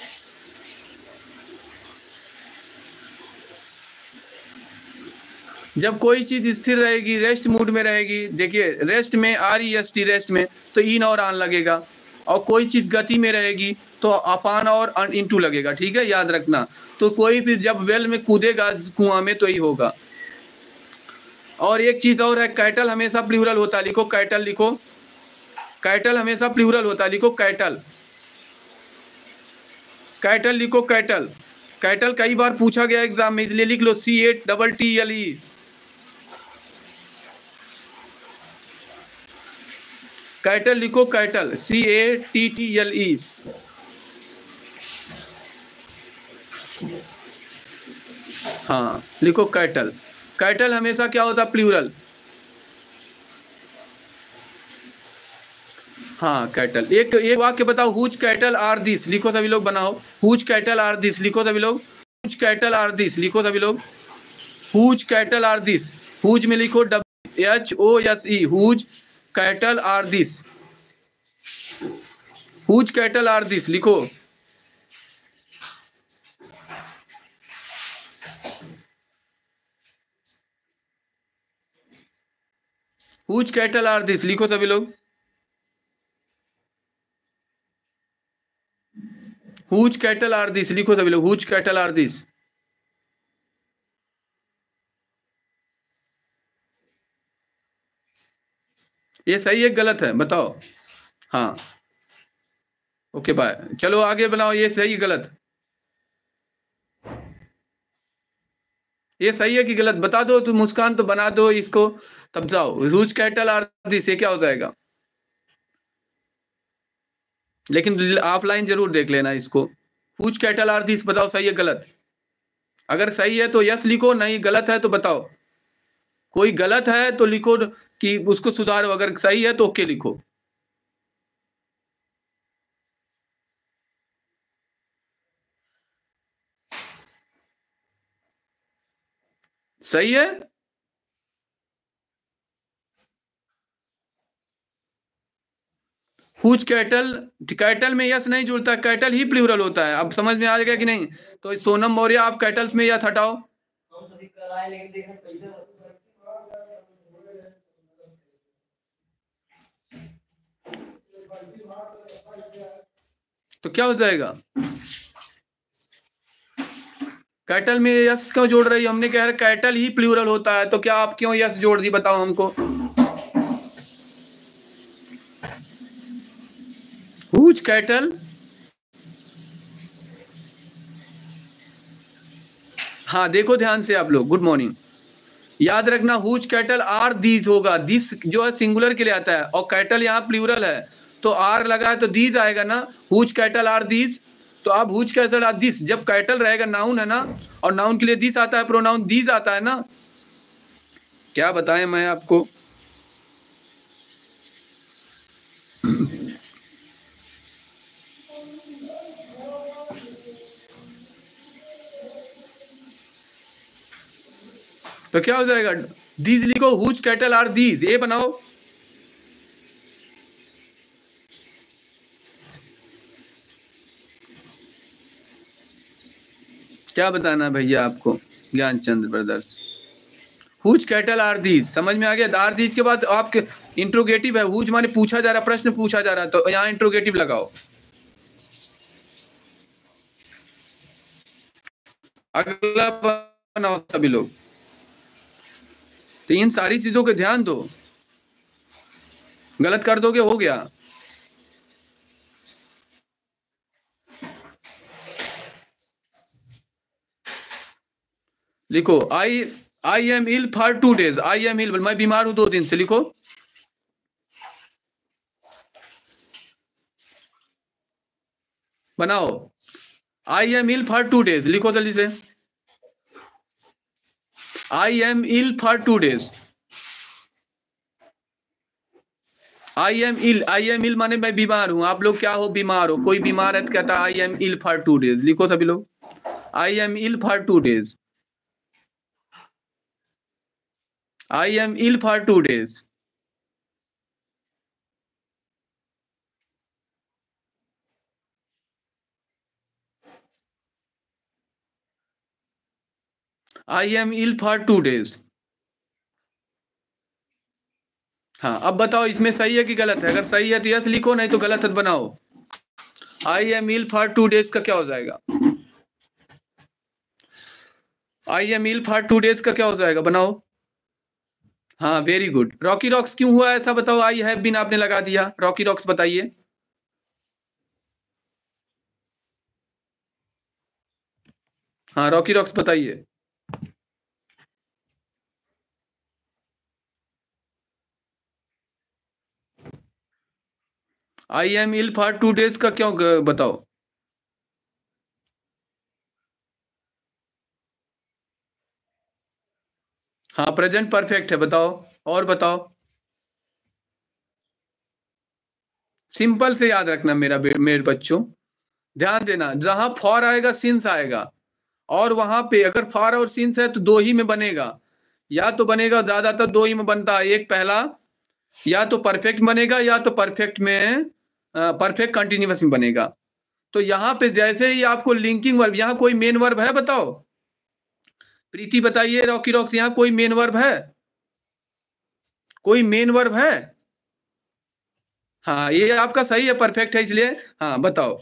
जब कोई चीज स्थिर रहेगी रेस्ट मूड में रहेगी देखिए रेस्ट में R E S T rest में तो इन और आन लगेगा और कोई चीज गति में रहेगी तो अपान और टू लगेगा ठीक है याद रखना तो कोई भी जब वेल में कूदेगा कुआं में तो ही होगा और एक चीज और है कैटल हमेशा प्लूरल होता है लिखो कैटल लिखो कैटल हमेशा प्लूरल होता है लिखो कैटल कैटल लिखो कैटल कैटल कई बार पूछा गया एग्जाम में इसलिए लिख लो C at double T L E cattle लिखो cattle C A T T L E हाँ लिखो कैटल कैटल हमेशा क्या होता प्लूरल हाँ कैटल एक एक वाक्य बताओ हुज कैटल आर दिस लिखो सभी लोग बनाओ हुज कैटल आर दिस लिखो सभी लोग हुज कैटल आर दिस लिखो सभी लोग whose cattle are this whose में लिखो W H O S E whose cattle are this whose cattle are this लिखो हुज कैटल आर दिस लिखो सभी लोग हुज कैटल आर दिस लिखो सभी लोग हुज कैटल आर दिस ये सही है गलत है बताओ हाँ ओके बाय चलो आगे बनाओ ये सही गलत ये सही है कि गलत बता दो तो मुस्कान तो बना दो इसको तब जाओ रूज कैटल आरती से क्या हो जाएगा लेकिन ऑफलाइन जरूर देख लेना इसको पूछ कैटल आर दिस बताओ सही है गलत अगर सही है तो यस लिखो नहीं गलत है तो बताओ कोई गलत है तो लिखो कि उसको सुधारो अगर सही है तो ओके लिखो सही है हुज कैटल कैटल में यस नहीं जुड़ता कैटल ही प्लूरल होता है अब समझ में आ जाएगा कि नहीं तो सोनम मौर्य आप कैटल्स में यस हटाओ तो क्या हो जाएगा कैटल में यस क्यों जोड़ रही हमने कह रहा कैटल ही प्लूरल होता है तो क्या आप क्यों यस जोड़ दी बताओ हमको हुज कैटल हाँ देखो ध्यान से आप लोग गुड मॉर्निंग याद रखना हुज कैटल आर दीज होगा दिस जो है सिंगुलर के लिए आता है और कैटल यहाँ प्लूरल है तो आर लगा है तो दीज आएगा ना हुज कैटल आर दीज तो आप हुज कैटल आर दिस जब कैटल रहेगा नाउन है ना और नाउन के लिए दिस आता है प्रोनाउन दीज आता है ना क्या बताएं मैं आपको तो क्या हो जाएगा दीज लिखो हुज कैटल आर दीज ये बनाओ क्या बताना भैया आपको Gyan Chandra brothers whose cattle are these समझ में आ गया आर दीज के बाद आपके इंट्रोगेटिव है हुज माने पूछा जा रहा प्रश्न पूछा जा रहा तो यहाँ इंट्रोगेटिव लगाओ अगला बनाओ सभी लोग तो इन सारी चीजों के ध्यान दो गलत कर दोगे हो गया लिखो I I am ill for two days I am ill मैं बीमार हूं दो दिन से लिखो बनाओ I am ill for two days लिखो जल्दी से I am ill for two days I am ill I am ill माने मैं बीमार हूं आप लोग क्या हो बीमार हो कोई बीमार है तो कहता I am ill for two days लिखो सभी लोग I am ill for two days I am ill for two days. I am ill for two days हाँ अब बताओ इसमें सही है कि गलत है अगर सही है तो यस लिखो नहीं तो गलत है बनाओ I am ill for two days का क्या हो जाएगा I am ill for two days का क्या हो जाएगा बनाओ हाँ वेरी गुड रॉकी रॉक्स क्यों हुआ ऐसा बताओ आई हैव बीन आपने लगा दिया रॉकी रॉक्स बताइए हाँ रॉकी रॉक्स बताइए I am ill for two days का क्यों बताओ हाँ प्रेजेंट परफेक्ट है बताओ और बताओ सिंपल से याद रखना मेरा मेरे बच्चों ध्यान देना जहां फॉर आएगा सिंस आएगा और वहां पे अगर फॉर और सिंस है तो दो ही में बनेगा या तो बनेगा ज्यादातर दो ही में बनता है एक पहला या तो परफेक्ट बनेगा या तो परफेक्ट में परफेक्ट कंटिन्यूस में बनेगा तो यहाँ पे जैसे ही आपको लिंकिंग वर्ब यहाँ कोई मेन वर्ब है बताओ प्रीति बताइए रॉकी रॉक्स यहाँ कोई मेन वर्ब है कोई मेन वर्ब है हाँ ये आपका सही है परफेक्ट है इसलिए हाँ बताओ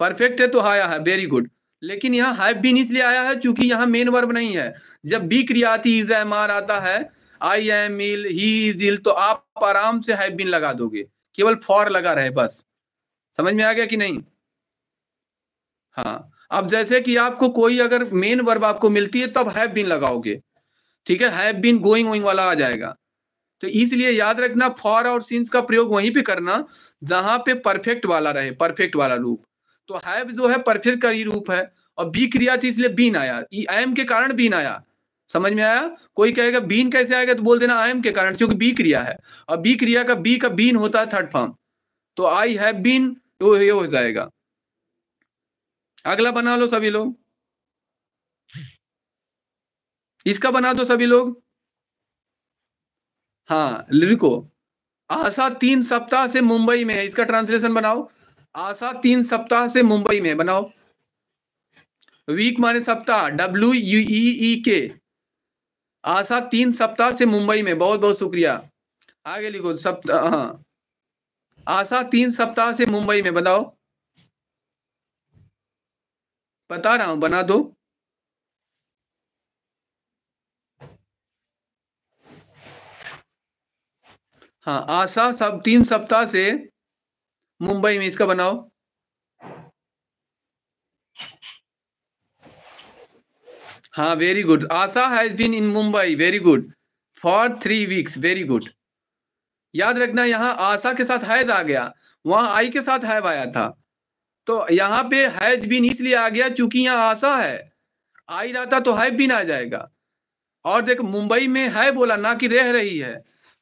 परफेक्ट है तो आया है वेरी गुड लेकिन यहाँ हैव बीन इसलिए आया है क्योंकि यहाँ मेन वर्ब नहीं है जब बी क्रिया आती इज एम आर आता है आई एम इल ही इज इल तो आप आराम से हैव बीन लगा दोगे केवल फॉर लगा रहे बस समझ में आ गया कि नहीं हाँ अब जैसे कि आपको कोई अगर मेन वर्ब आपको मिलती है तब हैव बीन लगाओगे ठीक है हैव बीन गोइंग वोइंग वाला आ जाएगा तो इसलिए याद रखना फॉर और सिंस का प्रयोग वहीं पे करना जहां पे परफेक्ट वाला रहे परफेक्ट वाला रूप तो हैव जो है परफेक्ट का ही रूप है और बी क्रिया थी इसलिए बीन आया एम के कारण बीन आया समझ में आया कोई कहेगा बीन कैसे आएगा तो बोल देना आई एम के कारण क्योंकि बी क्रिया है और बी क्रिया का बी का बीन होता है थर्ड फॉर्म तो आई हैव बीन तो ये हो जाएगा अगला बना लो सभी लोग इसका बना दो सभी लोग हाँ लिरिको आशा तीन सप्ताह से मुंबई में है इसका ट्रांसलेशन बनाओ आशा तीन सप्ताह से मुंबई में बनाओ वीक माने सप्ताह डब्ल्यू यू ई के आशा तीन सप्ताह से मुंबई में बहुत बहुत शुक्रिया आगे लिखो सप्ताह हाँ आशा तीन सप्ताह से मुंबई में बनाओ बता रहा हूं बना दो हाँ आशा सब तीन सप्ताह से मुंबई में इसका बनाओ हाँ very good Asha has been in Mumbai very good for three weeks very good याद रखना यहाँ आशा के साथ हैज आ गया वहां आई के साथ हैव आया था तो यहाँ पे हैज बिन इसलिए आ गया चूंकि यहाँ आशा है आ ही तो हैव बिन आ जाएगा और देख मुंबई में है बोला ना कि रह रही है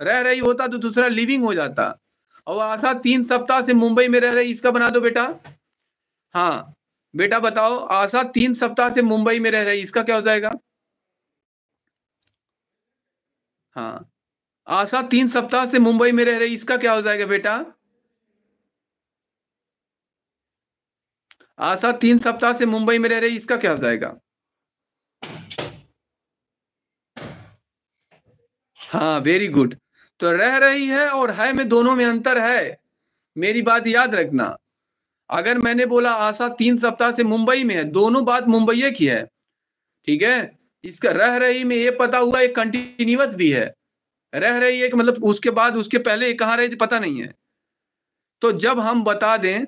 रह रही होता तो दूसरा लिविंग हो जाता और आशा तीन सप्ताह से मुंबई में रह रही इसका बना दो बेटा हाँ बेटा बताओ आशा तीन सप्ताह से मुंबई में रह रही इसका क्या हो जाएगा हाँ आशा तीन सप्ताह से मुंबई में रह रही इसका क्या हो जाएगा बेटा आशा तीन सप्ताह से मुंबई में रह रही इसका क्या हो जाएगा हाँ वेरी गुड तो रह रही है और है में दोनों में अंतर है मेरी बात याद रखना अगर मैंने बोला आशा तीन सप्ताह से मुंबई में है दोनों बात मुंबई की है ठीक है इसका रह रही में ये पता हुआ एक कंटिन्यूस भी है रह रही है कि मतलब उसके बाद उसके पहले कहाँ रही थी पता नहीं है तो जब हम बता दें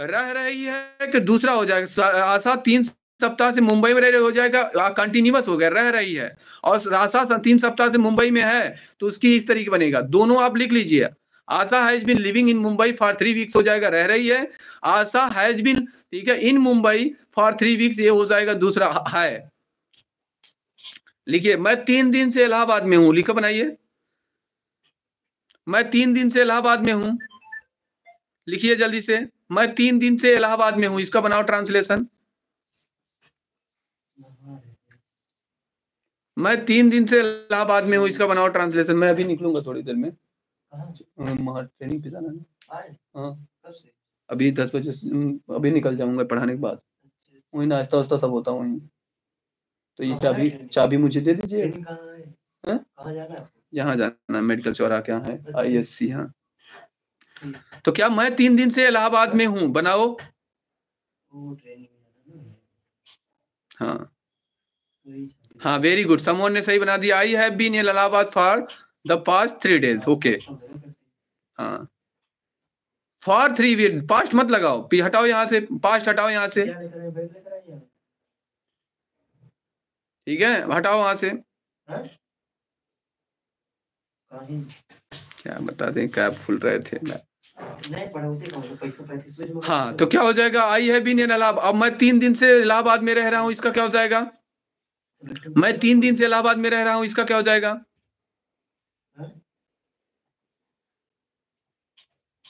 रह रही है कि दूसरा हो जाएगा आशा तीन सप्ताह से मुंबई में रह रही हो जाएगा कंटिन्यूस हो गया रह रही है और आशा तीन सप्ताह से मुंबई में है तो उसकी इस तरीके बनेगा दोनों आप लिख लीजिए Asha has been living in Mumbai for three weeks हो जाएगा रह रही है आशा हैज बिन ठीक है in Mumbai for three weeks ये हो जाएगा दूसरा है लिखिए मैं तीन दिन से इलाहाबाद में हूं लिखो बनाइए मैं तीन दिन से इलाहाबाद में हूं लिखिए जल्दी से मैं तीन दिन से इलाहाबाद में हूं इसका बनाओ ट्रांसलेशन मैं तीन दिन से इलाहाबाद में हूँ इसका बनाओ ट्रांसलेशन मैं अभी निकलूंगा थोड़ी देर में ट्रेनिंग पे जाना हाँ। अभी दस बजे अभी निकल जाऊंगा पढ़ाने के बाद अच्छा, वही नाश्ता वास्ता सब होता वही तो ये चाबी चाबी मुझे दे दीजिए यहाँ जाना है मेडिकल चौरा क्या है आई एस सी हाँ तो क्या मैं तीन दिन से इलाहाबाद में हूं बनाओ हाँ हाँ वेरी गुड समोहन ने सही बना दिया I have been in Allahabad for the past three days okay हाँ फॉर थ्री वीक पास्ट मत लगाओ पी हटाओ यहाँ से पास्ट हटाओ यहाँ से ठीक है हटाओ वहां से हाँ? क्या बता दें क्या भूल रहे थे मैं हाँ तो क्या हो जाएगा आई है बीन इलाहाबाद अब मैं तीन दिन से इलाहाबाद में रह रहा हूँ इसका क्या हो जाएगा मैं तीन दिन से इलाहाबाद में रह रहा हूँ इसका क्या हो जाएगा हाँ?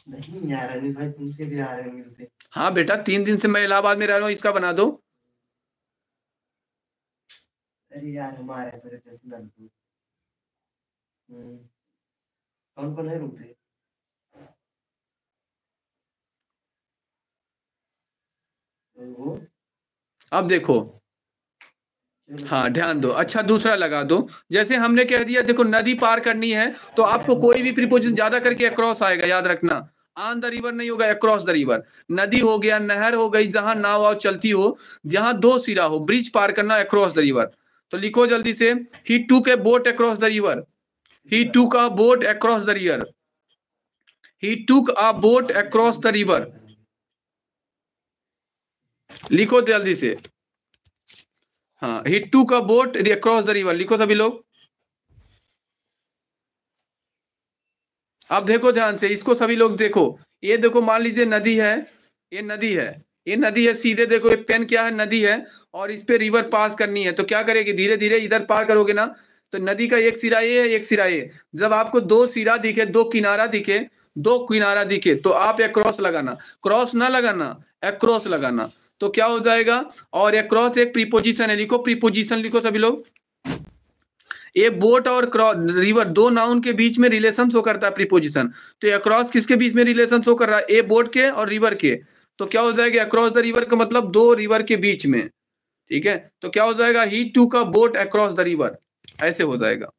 नहीं यार तुमसे भी आ रहे मिलते हाँ बेटा तीन दिन से मैं इलाहाबाद में रह रहा हूँ इसका बना दो अरे यार हमारे कौन कौन है रूप है अब देखो हाँ ध्यान दो अच्छा दूसरा लगा दो जैसे हमने कह दिया देखो नदी पार करनी है तो आपको कोई भी प्रीपोजिशन ज्यादा करके अक्रॉस आएगा याद रखना आन द रिवर नहीं होगा अक्रॉस द रिवर नदी हो गया नहर हो गई जहां नाव वाव चलती हो जहां दो सिरा हो ब्रिज पार करना अक्रॉस द रिवर तो लिखो जल्दी से he took a boat across the river he took a boat across the river he took a boat across the river लिखो तो जल्दी से हाँ he took a boat across the river लिखो सभी लोग अब देखो ध्यान से इसको सभी लोग देखो ये देखो मान लीजिए नदी है ये नदी है ये नदी है सीधे देखो ये पेन क्या है नदी है और इस पे रिवर पास करनी है तो क्या करेगी धीरे धीरे इधर पार करोगे ना तो नदी का एक सिरा ये है एक सिरा ये जब आपको दो सिरा दिखे दो किनारा दिखे दो किनारा दिखे तो आप एक क्रॉस लगाना क्रॉस ना लगाना एक क्रॉस लगाना तो क्या हो जाएगा और एक क्रॉस एक प्रीपोजिशन है लिखो प्रीपोजिशन लिखो सभी लोग ये बोट और क्रॉस रिवर दो नाउन के बीच में रिलेशन शो करता है प्रीपोजिशन तो अक्रॉस किसके बीच में रिलेशन शो कर रहा है ए बोट के और रिवर के तो क्या हो जाएगा अक्रॉस द रिवर का मतलब दो रिवर के बीच में ठीक है तो क्या हो जाएगा he took a boat across the river ऐसे हो जाएगा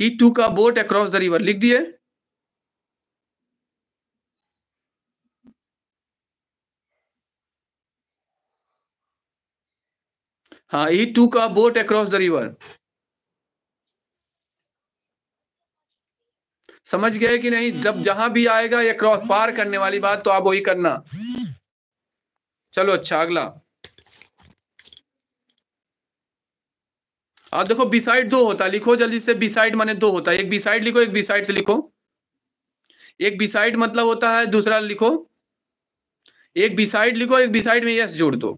he took a boat across the river लिख दिए हाँ he took a boat across the river समझ गए कि नहीं जब जहां भी आएगा ये क्रॉस पार करने वाली बात तो आप वही करना चलो अच्छा अगला और देखो बिसाइड दो होता लिखो जल्दी से बिसाइड माने दो होता है एक बिसाइड लिखो एक बिसाइड से लिखो एक बिसाइड मतलब होता है दूसरा लिखो एक बिसाइड लिखो एक बिसाइड में यस जोड़ दो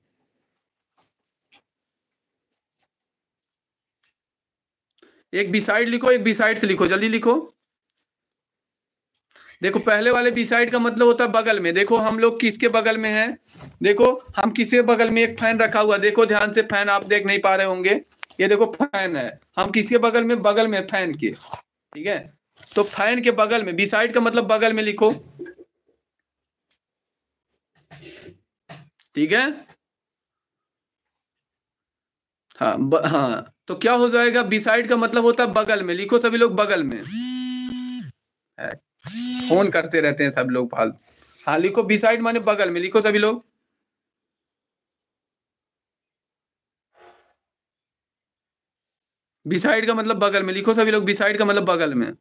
एक बिसाइड लिखो एक बिसाइड से लिखो जल्दी लिखो देखो पहले वाले बिसाइड का मतलब होता है बगल में देखो हम लोग किसके बगल में हैं देखो हम किसके बगल में एक फैन रखा हुआ देखो ध्यान से फैन आप देख नहीं पा रहे होंगे ये देखो फैन है हम किसके बगल में बगल में फैन के ठीक है तो फैन के बगल में बी साइड का मतलब बगल में लिखो ठीक है हाँ ब, हाँ तो क्या हो जाएगा बी साइड का मतलब होता है बगल में लिखो सभी लोग बगल में फोन करते रहते हैं सब लोग फाल हाँ लिखो बी साइड माने बगल में लिखो सभी लोग बिसाइड का मतलब बगल में लिखो सभी लोग बिसाइड का मतलब बगल में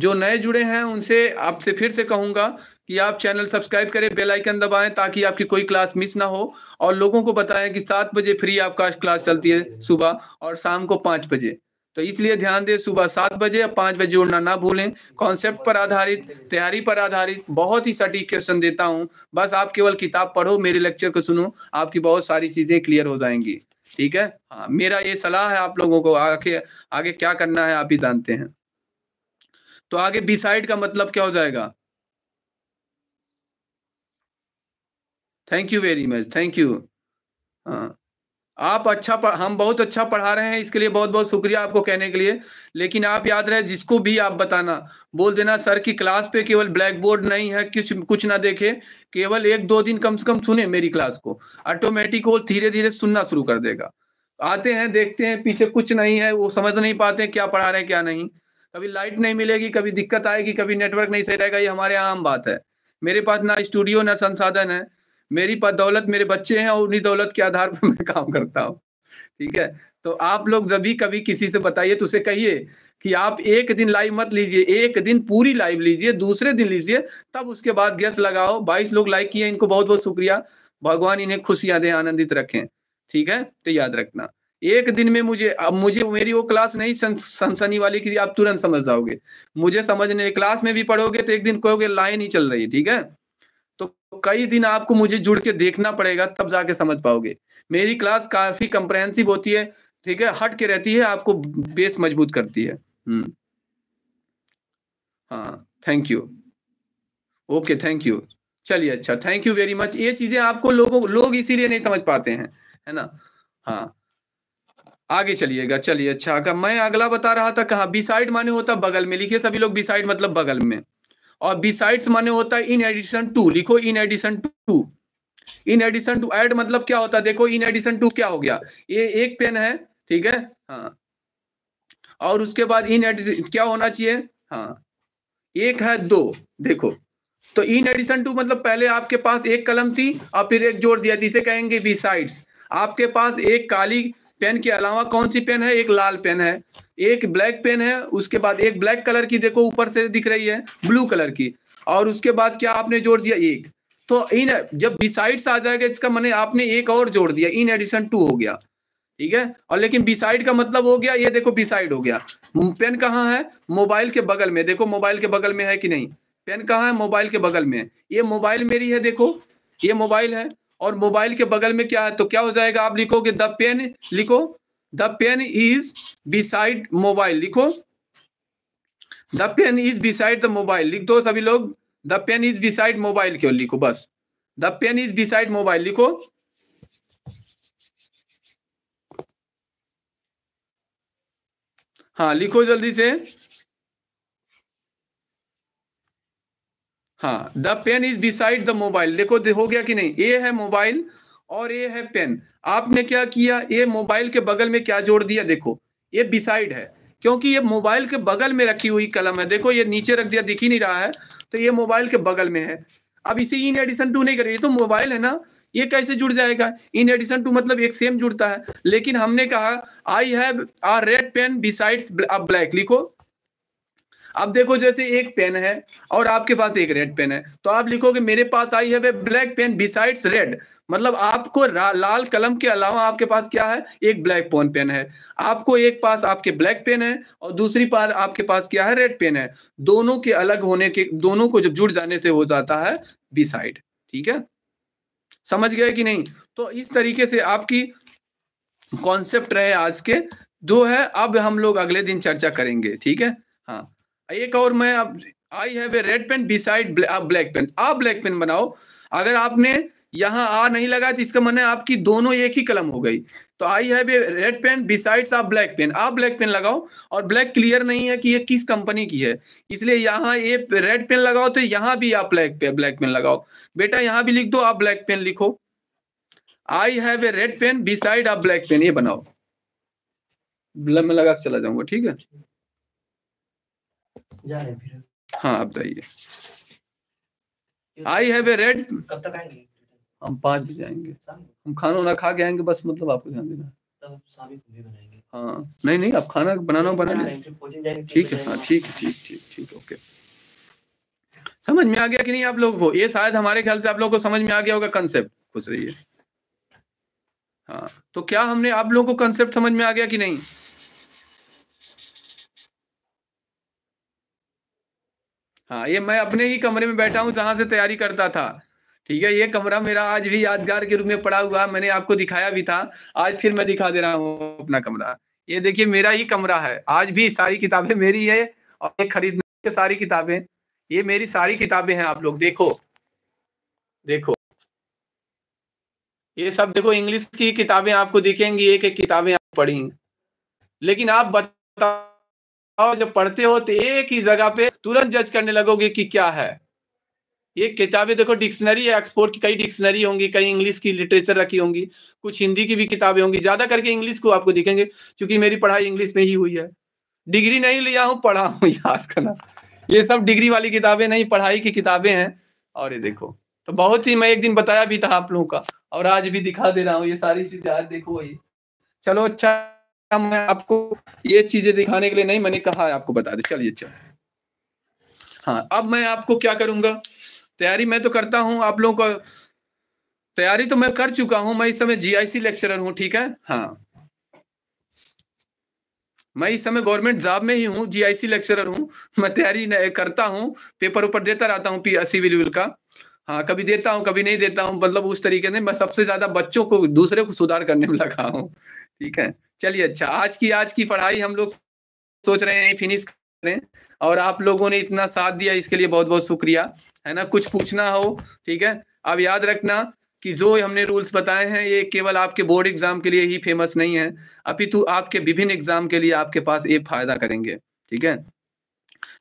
जो नए जुड़े हैं उनसे आपसे फिर से कहूंगा कि आप चैनल सब्सक्राइब करें बेल आइकन दबाएं ताकि आपकी कोई क्लास मिस ना हो और लोगों को बताएं कि सात बजे फ्री आपका क्लास चलती है सुबह और शाम को पांच बजे तो इसलिए ध्यान दें सुबह सात बजे या पांच बजे उड़ना ना भूलें कॉन्सेप्ट पर आधारित तैयारी पर आधारित बहुत ही सटीक क्वेश्चन देता हूं बस आप केवल किताब पढ़ो मेरे लेक्चर को सुनो आपकी बहुत सारी चीज़ें क्लियर हो जाएंगी ठीक है हाँ मेरा ये सलाह है आप लोगों को आगे आगे क्या करना है आप ही जानते हैं तो आगे बी साइड का मतलब क्या हो जाएगा thank you very much thank you हाँ आप अच्छा हम बहुत अच्छा पढ़ा रहे हैं इसके लिए बहुत बहुत शुक्रिया आपको कहने के लिए लेकिन आप याद रहे जिसको भी आप बताना बोल देना सर की क्लास पे केवल ब्लैक बोर्ड नहीं है कुछ कुछ ना देखे केवल एक दो दिन कम से कम सुने मेरी क्लास को ऑटोमेटिक वो धीरे धीरे सुनना शुरू कर देगा आते हैं देखते हैं पीछे कुछ नहीं है वो समझ नहीं पाते क्या पढ़ा रहे हैं क्या नहीं कभी लाइट नहीं मिलेगी कभी दिक्कत आएगी कभी नेटवर्क नहीं सही रहेगा ये हमारे यहाँ आम बात है मेरे पास ना स्टूडियो ना संसाधन है मेरी दौलत मेरे बच्चे हैं और उन्हीं दौलत के आधार पर [laughs] मैं काम करता हूँ ठीक है तो आप लोग जब भी कभी किसी से बताइए तो उसे कहिए कि आप एक दिन लाइव मत लीजिए एक दिन पूरी लाइव लीजिए दूसरे दिन लीजिए तब उसके बाद गैस लगाओ बाईस लोग लाइक किए इनको बहुत बहुत शुक्रिया भगवान इन्हें खुशियां दें आनंदित रखें ठीक है तो याद रखना एक दिन में मुझे अब मुझे मेरी वो क्लास नहीं सनसनी वाली की आप तुरंत समझ जाओगे मुझे समझने क्लास में भी पढ़ोगे तो एक दिन कहोगे लाइन ही चल रही है ठीक है कई दिन आपको मुझे जुड़ के देखना पड़ेगा तब जाके समझ पाओगे मेरी क्लास काफी कंप्रहेंसिव होती है ठीक है हट के रहती है आपको बेस मजबूत करती है हम्म। हाँ thank you okay thank you चलिए अच्छा थैंक यू वेरी मच ये चीजें आपको लोगों लोग इसीलिए नहीं समझ पाते हैं है ना हाँ आगे चलिएगा चलिए अच्छा का मैं अगला बता रहा था कहा बी साइड माने होता बगल में लिखिए सभी लोग बी साइड मतलब बगल में और बिसाइड्स माने होता है इन एडिशन टू लिखो in addition to in addition to add मतलब क्या होता है देखो इन एडिशन टू क्या हो गया ये एक पेन है ठीक है हाँ और उसके बाद इन एडिशन क्या होना चाहिए हाँ एक है दो देखो तो इन एडिशन टू मतलब पहले आपके पास एक कलम थी और फिर एक जोड़ दिया जिसे कहेंगे बी साइड्स आपके पास एक काली पेन के अलावा कौन सी पेन है एक लाल पेन है एक ब्लैक पेन है उसके बाद एक ब्लैक कलर की देखो ऊपर से दिख रही है ब्लू कलर की और उसके बाद क्या आपने जोड़ दिया एक तो इन जब बिसाइड्स आ जाएगा इसका मैंने आपने एक और जोड़ दिया इन एडिशन टू हो गया ठीक है और लेकिन बिसाइड का मतलब हो गया ये देखो बिसाइड हो गया पेन कहाँ है मोबाइल के बगल में देखो मोबाइल के बगल में है कि नहीं पेन कहाँ है मोबाइल के बगल में ये मोबाइल मेरी है देखो ये मोबाइल है और मोबाइल के बगल में क्या है तो क्या हो जाएगा आप लिखोगे द पेन लिखो the pen is beside mobile लिखो the pen is beside the mobile लिख दो सभी लोग the pen is beside mobile क्यों लिखो बस the pen is beside mobile लिखो हाँ लिखो जल्दी से हाँ the pen is beside the mobile देखो हो गया कि नहीं ए है मोबाइल और ये है पेन आपने क्या किया ये मोबाइल के बगल में क्या जोड़ दिया देखो ये बिसाइड है क्योंकि ये मोबाइल के बगल में रखी हुई कलम है देखो ये नीचे रख दिया दिख ही नहीं रहा है तो ये मोबाइल के बगल में है अब इसे इन एडिशन टू नहीं करें ये तो मोबाइल है ना ये कैसे जुड़ जाएगा इन एडिशन टू मतलब एक सेम जुड़ता है लेकिन हमने कहा I have a red pen besides black लिखो अब देखो जैसे एक पेन है और आपके पास एक रेड पेन है तो आप लिखोगे मेरे पास आई है ब्लैक पेन बिसाइड्स रेड मतलब आपको लाल कलम के अलावा आपके पास क्या है एक ब्लैक पोन पेन है आपको एक पास आपके ब्लैक पेन है और दूसरी पास आपके पास क्या है रेड पेन है दोनों के अलग होने के दोनों को जब जुड़ जाने से हो जाता है बिसाइड ठीक है समझ गए कि नहीं तो इस तरीके से आपकी कॉन्सेप्ट रहे आज के दो है अब हम लोग अगले दिन चर्चा करेंगे ठीक है हाँ एक और मैं I have a red pen besides आप ब्लैक पेन आप ब्लैक पेन बनाओ अगर आपने यहाँ आ नहीं लगा तो इसका मन आपकी दोनों एक ही कलम हो गई तो I have a red pen besides आप ब्लैक पेन आप ब्लैक पेन लगाओ और ब्लैक क्लियर नहीं है कि ये किस कंपनी की है इसलिए यहाँ ये रेड पेन लगाओ तो यहाँ भी आप ब्लैक पे ब्लैक पेन लगाओ बेटा यहाँ भी लिख दो आप ब्लैक पेन लिखो I have a red pen besides आप ब्लैक पेन ये बनाओ मैं लगा चला जाऊंगा ठीक है हाँ आप जाइए आई हैव ए रेड कब तक आएंगे हम पाँच बजे आएंगे हम खाना वाना खा के आएंगे बस मतलब आपको ध्यान देना हाँ नहीं नहीं आप खाना बनाना बना लें ठीक है हाँ ठीक है ठीक ठीक ठीक ओके समझ में आ गया कि नहीं आप लोगों को ये शायद हमारे ख्याल से आप लोगों को समझ में आ गया होगा कंसेप्ट खुश रहिए हाँ तो क्या हमने आप लोगों को कंसेप्ट समझ में आ गया कि नहीं हाँ ये मैं अपने ही कमरे में बैठा हूँ जहां से तैयारी करता था ठीक है ये कमरा मेरा आज भी यादगार के रूप में पड़ा हुआ मैंने आपको दिखाया भी था आज फिर मैं दिखा दे रहा हूँ अपना कमरा ये देखिए मेरा ही कमरा है आज भी सारी किताबें मेरी है और ये खरीदने सारी किताबें ये मेरी सारी किताबें हैं आप लोग देखो देखो ये सब देखो इंग्लिश की किताबें आपको दिखेंगी एक एक किताबें आप पढ़ी लेकिन आप बता और जब पढ़ते हो तो एक ही जगह पे तुरंत जज करने लगोगे कि क्या है ये किताबें देखो डिक्शनरी है एक्सपोर्ट की कई डिक्शनरी होंगी कई इंग्लिश की लिटरेचर रखी होंगी कुछ हिंदी की भी किताबें होंगी ज्यादा करके इंग्लिश को आपको दिखेंगे क्योंकि मेरी पढ़ाई इंग्लिश में ही हुई है डिग्री नहीं लिया हूँ पढ़ा हूँ [laughs] याद करना ये सब डिग्री वाली किताबें नहीं पढ़ाई की किताबें हैं और ये देखो तो बहुत ही मैं एक दिन बताया भी था आप लोगों का और आज भी दिखा दे रहा हूँ ये सारी चीजें आज देखो वही चलो अच्छा मैं आपको ये चीजें दिखाने के लिए नहीं मैंने कहा है आपको बता दे चलिए चलिए हाँ अब मैं आपको क्या करूंगा तैयारी मैं तो करता हूँ आप लोगों को तैयारी तो मैं कर चुका हूं मैं इस समय जीआईसी लेक्चरर हूं ठीक है हाँ मैं इस समय गवर्नमेंट जॉब में ही हूँ जीआईसी लेक्चरर हूँ मैं तैयारी करता हूँ पेपर ऊपर देता रहता हूँ सिविल विल का हाँ कभी देता हूँ कभी नहीं देता हूँ मतलब उस तरीके से मैं सबसे ज्यादा बच्चों को दूसरे को सुधार करने में लगा हूँ ठीक है चलिए अच्छा आज की आज की पढ़ाई हम लोग सोच रहे हैं फिनिश करें और आप लोगों ने इतना साथ दिया इसके लिए बहुत बहुत शुक्रिया है ना कुछ पूछना हो ठीक है अब याद रखना कि जो हमने रूल्स बताए हैं ये केवल आपके बोर्ड एग्जाम के लिए ही फेमस नहीं है अपितु आपके विभिन्न एग्जाम के लिए आपके पास ये फायदा करेंगे ठीक है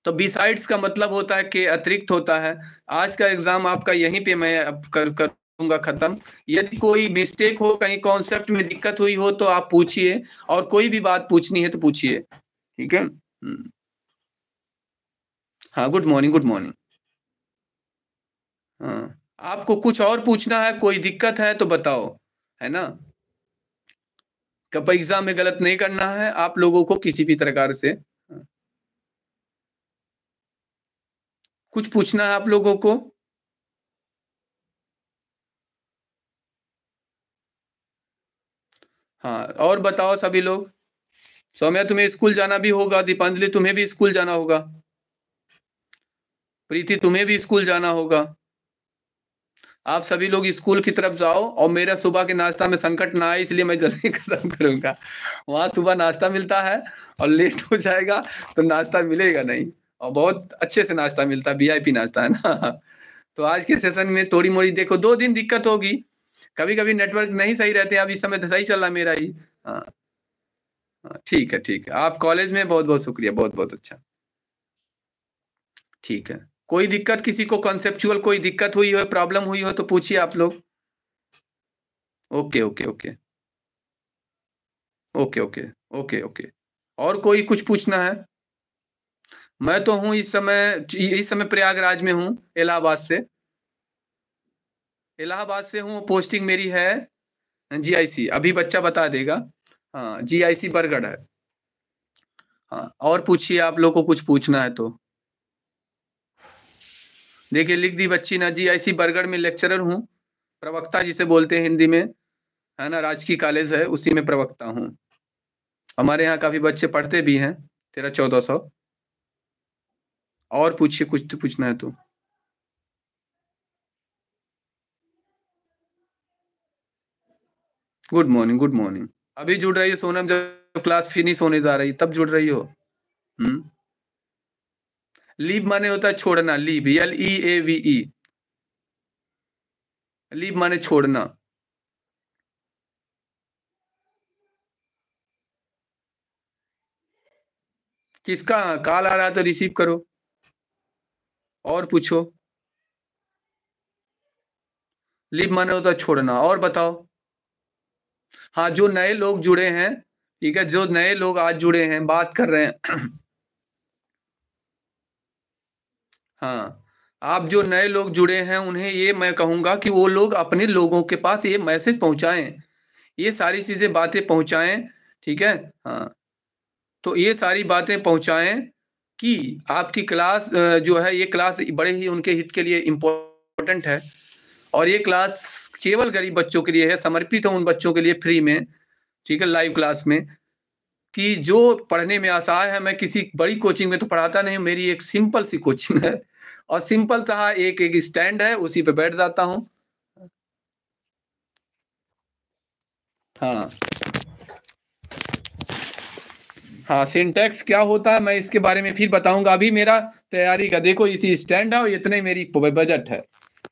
तो बी साइड्स का मतलब होता है के अतिरिक्त होता है आज का एग्जाम आपका यहीं पे मैं कर, कर दूंगा खत्म यदि कोई मिस्टेक हो कहीं कॉन्सेप्ट में दिक्कत हुई हो तो आप पूछिए और कोई भी बात पूछनी है तो पूछिए ठीक है हम्म। हाँ गुड मॉर्निंग गुड मॉर्निंग हाँ आपको कुछ और पूछना है कोई दिक्कत है तो बताओ है ना कब एग्जाम में गलत नहीं करना है आप लोगों को किसी भी प्रकार से कुछ पूछना है आप लोगों को हाँ और बताओ सभी लोग सौम्या तुम्हें स्कूल जाना भी होगा दीपांजलि तुम्हें भी स्कूल जाना होगा प्रीति तुम्हें भी स्कूल जाना होगा आप सभी लोग स्कूल की तरफ जाओ और मेरा सुबह के नाश्ता में संकट ना आए इसलिए मैं जल्दी [laughs] खत्म करूंगा वहां सुबह नाश्ता मिलता है और लेट हो जाएगा तो नाश्ता मिलेगा नहीं और बहुत अच्छे से नाश्ता मिलता है वीआईपी नाश्ता है ना [laughs] तो आज के सेशन में थोड़ी मोड़ी देखो दो दिन दिक्कत होगी कभी कभी नेटवर्क नहीं सही रहते अब इस समय तो सही चल रहा मेरा ही हाँ।, हाँ ठीक है ठीक है आप कॉलेज में बहुत बहुत शुक्रिया बहुत बहुत अच्छा ठीक है कोई दिक्कत किसी को कॉन्सेप्चुअल कोई दिक्कत हुई हो प्रॉब्लम हुई हो तो पूछिए आप लोग okay okay okay okay okay okay okay और कोई कुछ पूछना है मैं तो हूँ इस समय इस समय प्रयागराज में हूँ इलाहाबाद से इलाहाबाद से हूँ पोस्टिंग मेरी है जीआईसी अभी बच्चा बता देगा हाँ जीआईसी बरगढ़ है हाँ और पूछिए आप लोग को कुछ पूछना है तो देखिए लिख दी बच्ची ना जीआईसी बरगढ़ में लेक्चरर हूँ प्रवक्ता जिसे बोलते हैं हिंदी में है ना राजकीय कॉलेज है उसी में प्रवक्ता हूँ हमारे यहाँ काफी बच्चे पढ़ते भी हैं तेरह चौदह सौ और पूछिए कुछ तो पूछना है तो गुड मॉर्निंग गुड मॉर्निंग अभी जुड़ रही है सोनम जब क्लास फिनिश होने जा रही तब जुड़ रही हो हम्म लीव माने होता है छोड़ना leave L E A V E leave माने छोड़ना किसका कॉल आ रहा है तो रिसीव करो और पूछो लीव माने होता है छोड़ना और बताओ हाँ जो नए लोग जुड़े हैं ठीक है जो नए लोग आज जुड़े हैं बात कर रहे हैं हाँ आप जो नए लोग जुड़े हैं उन्हें ये मैं कहूंगा कि वो लोग अपने लोगों के पास ये मैसेज पहुंचाएं ये सारी चीज़ें बातें पहुंचाएं ठीक है हाँ तो ये सारी बातें पहुंचाएं कि आपकी क्लास जो है ये क्लास बड़े ही उनके हित के लिए इम्पोर्टेंट है और ये क्लास केवल गरीब बच्चों के लिए है समर्पित है उन बच्चों के लिए फ्री में ठीक है लाइव क्लास में कि जो पढ़ने में आसार है मैं किसी बड़ी कोचिंग में तो पढ़ाता नहीं मेरी एक सिंपल सी कोचिंग है और सिंपल सा एक एक स्टैंड है उसी पे बैठ जाता हूँ हाँ हाँ सिंटेक्स क्या होता है मैं इसके बारे में फिर बताऊंगा अभी मेरा तैयारी का देखो इसी स्टैंड है और इतने मेरी बजट है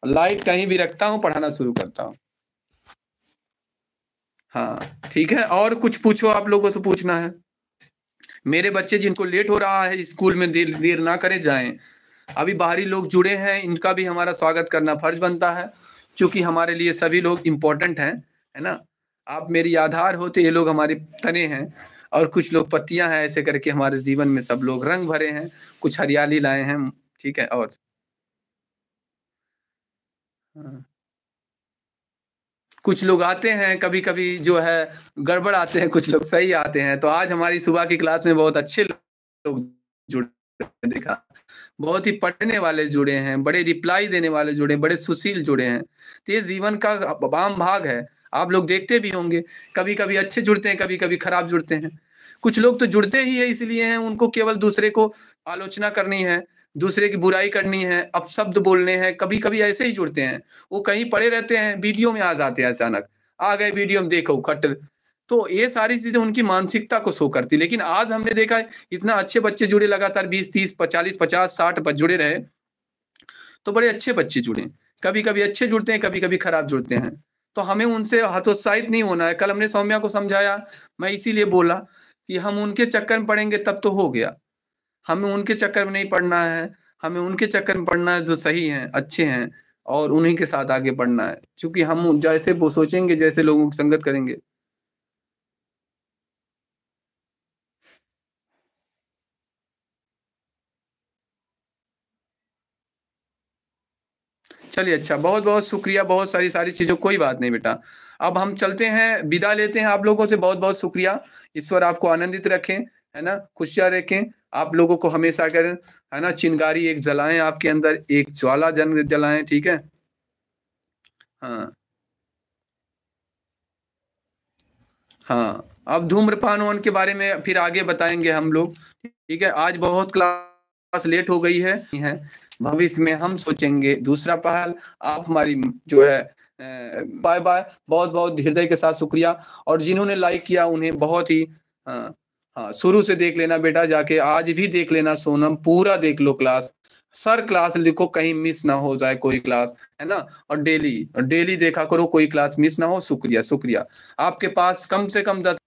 लाइट कहीं भी रखता हूँ पढ़ाना शुरू करता हूँ हाँ ठीक है और कुछ पूछो आप लोगों से पूछना है मेरे बच्चे जिनको लेट हो रहा है स्कूल में देर देर ना करे जाएं अभी बाहरी लोग जुड़े हैं इनका भी हमारा स्वागत करना फर्ज बनता है क्योंकि हमारे लिए सभी लोग इम्पोर्टेंट हैं है ना आप मेरी आधार हो तो ये लोग हमारे तने हैं और कुछ लोग पत्तियां हैं ऐसे करके हमारे जीवन में सब लोग रंग भरे हैं कुछ हरियाली लाए हैं ठीक है और हाँ। कुछ लोग आते हैं कभी कभी जो है गड़बड़ आते हैं कुछ लोग सही आते हैं तो आज हमारी सुबह की क्लास में बहुत अच्छे लोग जुड़े देखा बहुत ही पढ़ने वाले जुड़े हैं बड़े रिप्लाई देने वाले जुड़े हैं बड़े सुशील जुड़े हैं तो ये जीवन का वाम भाग है आप लोग देखते भी होंगे कभी कभी अच्छे जुड़ते हैं कभी कभी खराब जुड़ते हैं कुछ लोग तो जुड़ते ही है इसलिए हैं उनको केवल दूसरे को आलोचना करनी है दूसरे की बुराई करनी है अपशब्द बोलने हैं कभी कभी ऐसे ही जुड़ते हैं वो कहीं पड़े रहते हैं वीडियो में आ जाते हैं अचानक आ गए वीडियो में देखो कट तो ये सारी चीजें उनकी मानसिकता को शो करती लेकिन आज हमने देखा है इतना अच्छे बच्चे जुड़े लगातार बीस तीस पचालीस पचास साठ जुड़े रहे तो बड़े अच्छे बच्चे जुड़े कभी कभी अच्छे जुड़ते हैं कभी कभी खराब जुड़ते हैं तो हमें उनसे हतोत्साहित नहीं होना है कल हमने सौम्या को समझाया मैं इसीलिए बोला कि हम उनके चक्कर में पड़ेंगे तब तो हो गया हमें उनके चक्कर में नहीं पढ़ना है हमें उनके चक्कर में पढ़ना है जो सही हैं अच्छे हैं और उन्हीं के साथ आगे बढ़ना है क्योंकि हम जैसे वो सोचेंगे जैसे लोगों की संगत करेंगे चलिए अच्छा बहुत बहुत शुक्रिया बहुत सारी सारी चीज़ों कोई बात नहीं बेटा अब हम चलते हैं विदा लेते हैं आप लोगों से बहुत बहुत शुक्रिया ईश्वर आपको आनंदित रखें है ना खुशियां रखें आप लोगों को हमेशा करें है ना चिंगारी एक जलाएं आपके अंदर एक ज्वाला जन जलाएं ठीक है हाँ हाँ अब धूम्रपान वन के बारे में फिर आगे बताएंगे हम लोग ठीक है आज बहुत क्लास लेट हो गई है भविष्य में हम सोचेंगे दूसरा पहल आप हमारी जो है बाय बाय बहुत बहुत हृदय के साथ शुक्रिया और जिन्होंने लाइक किया उन्हें बहुत ही हाँ। हाँ शुरू से देख लेना बेटा जाके आज भी देख लेना सोनम पूरा देख लो क्लास सर क्लास लिखो कहीं मिस ना हो जाए कोई क्लास है ना और डेली डेली देखा करो कोई क्लास मिस ना हो शुक्रिया शुक्रिया आपके पास कम से कम दस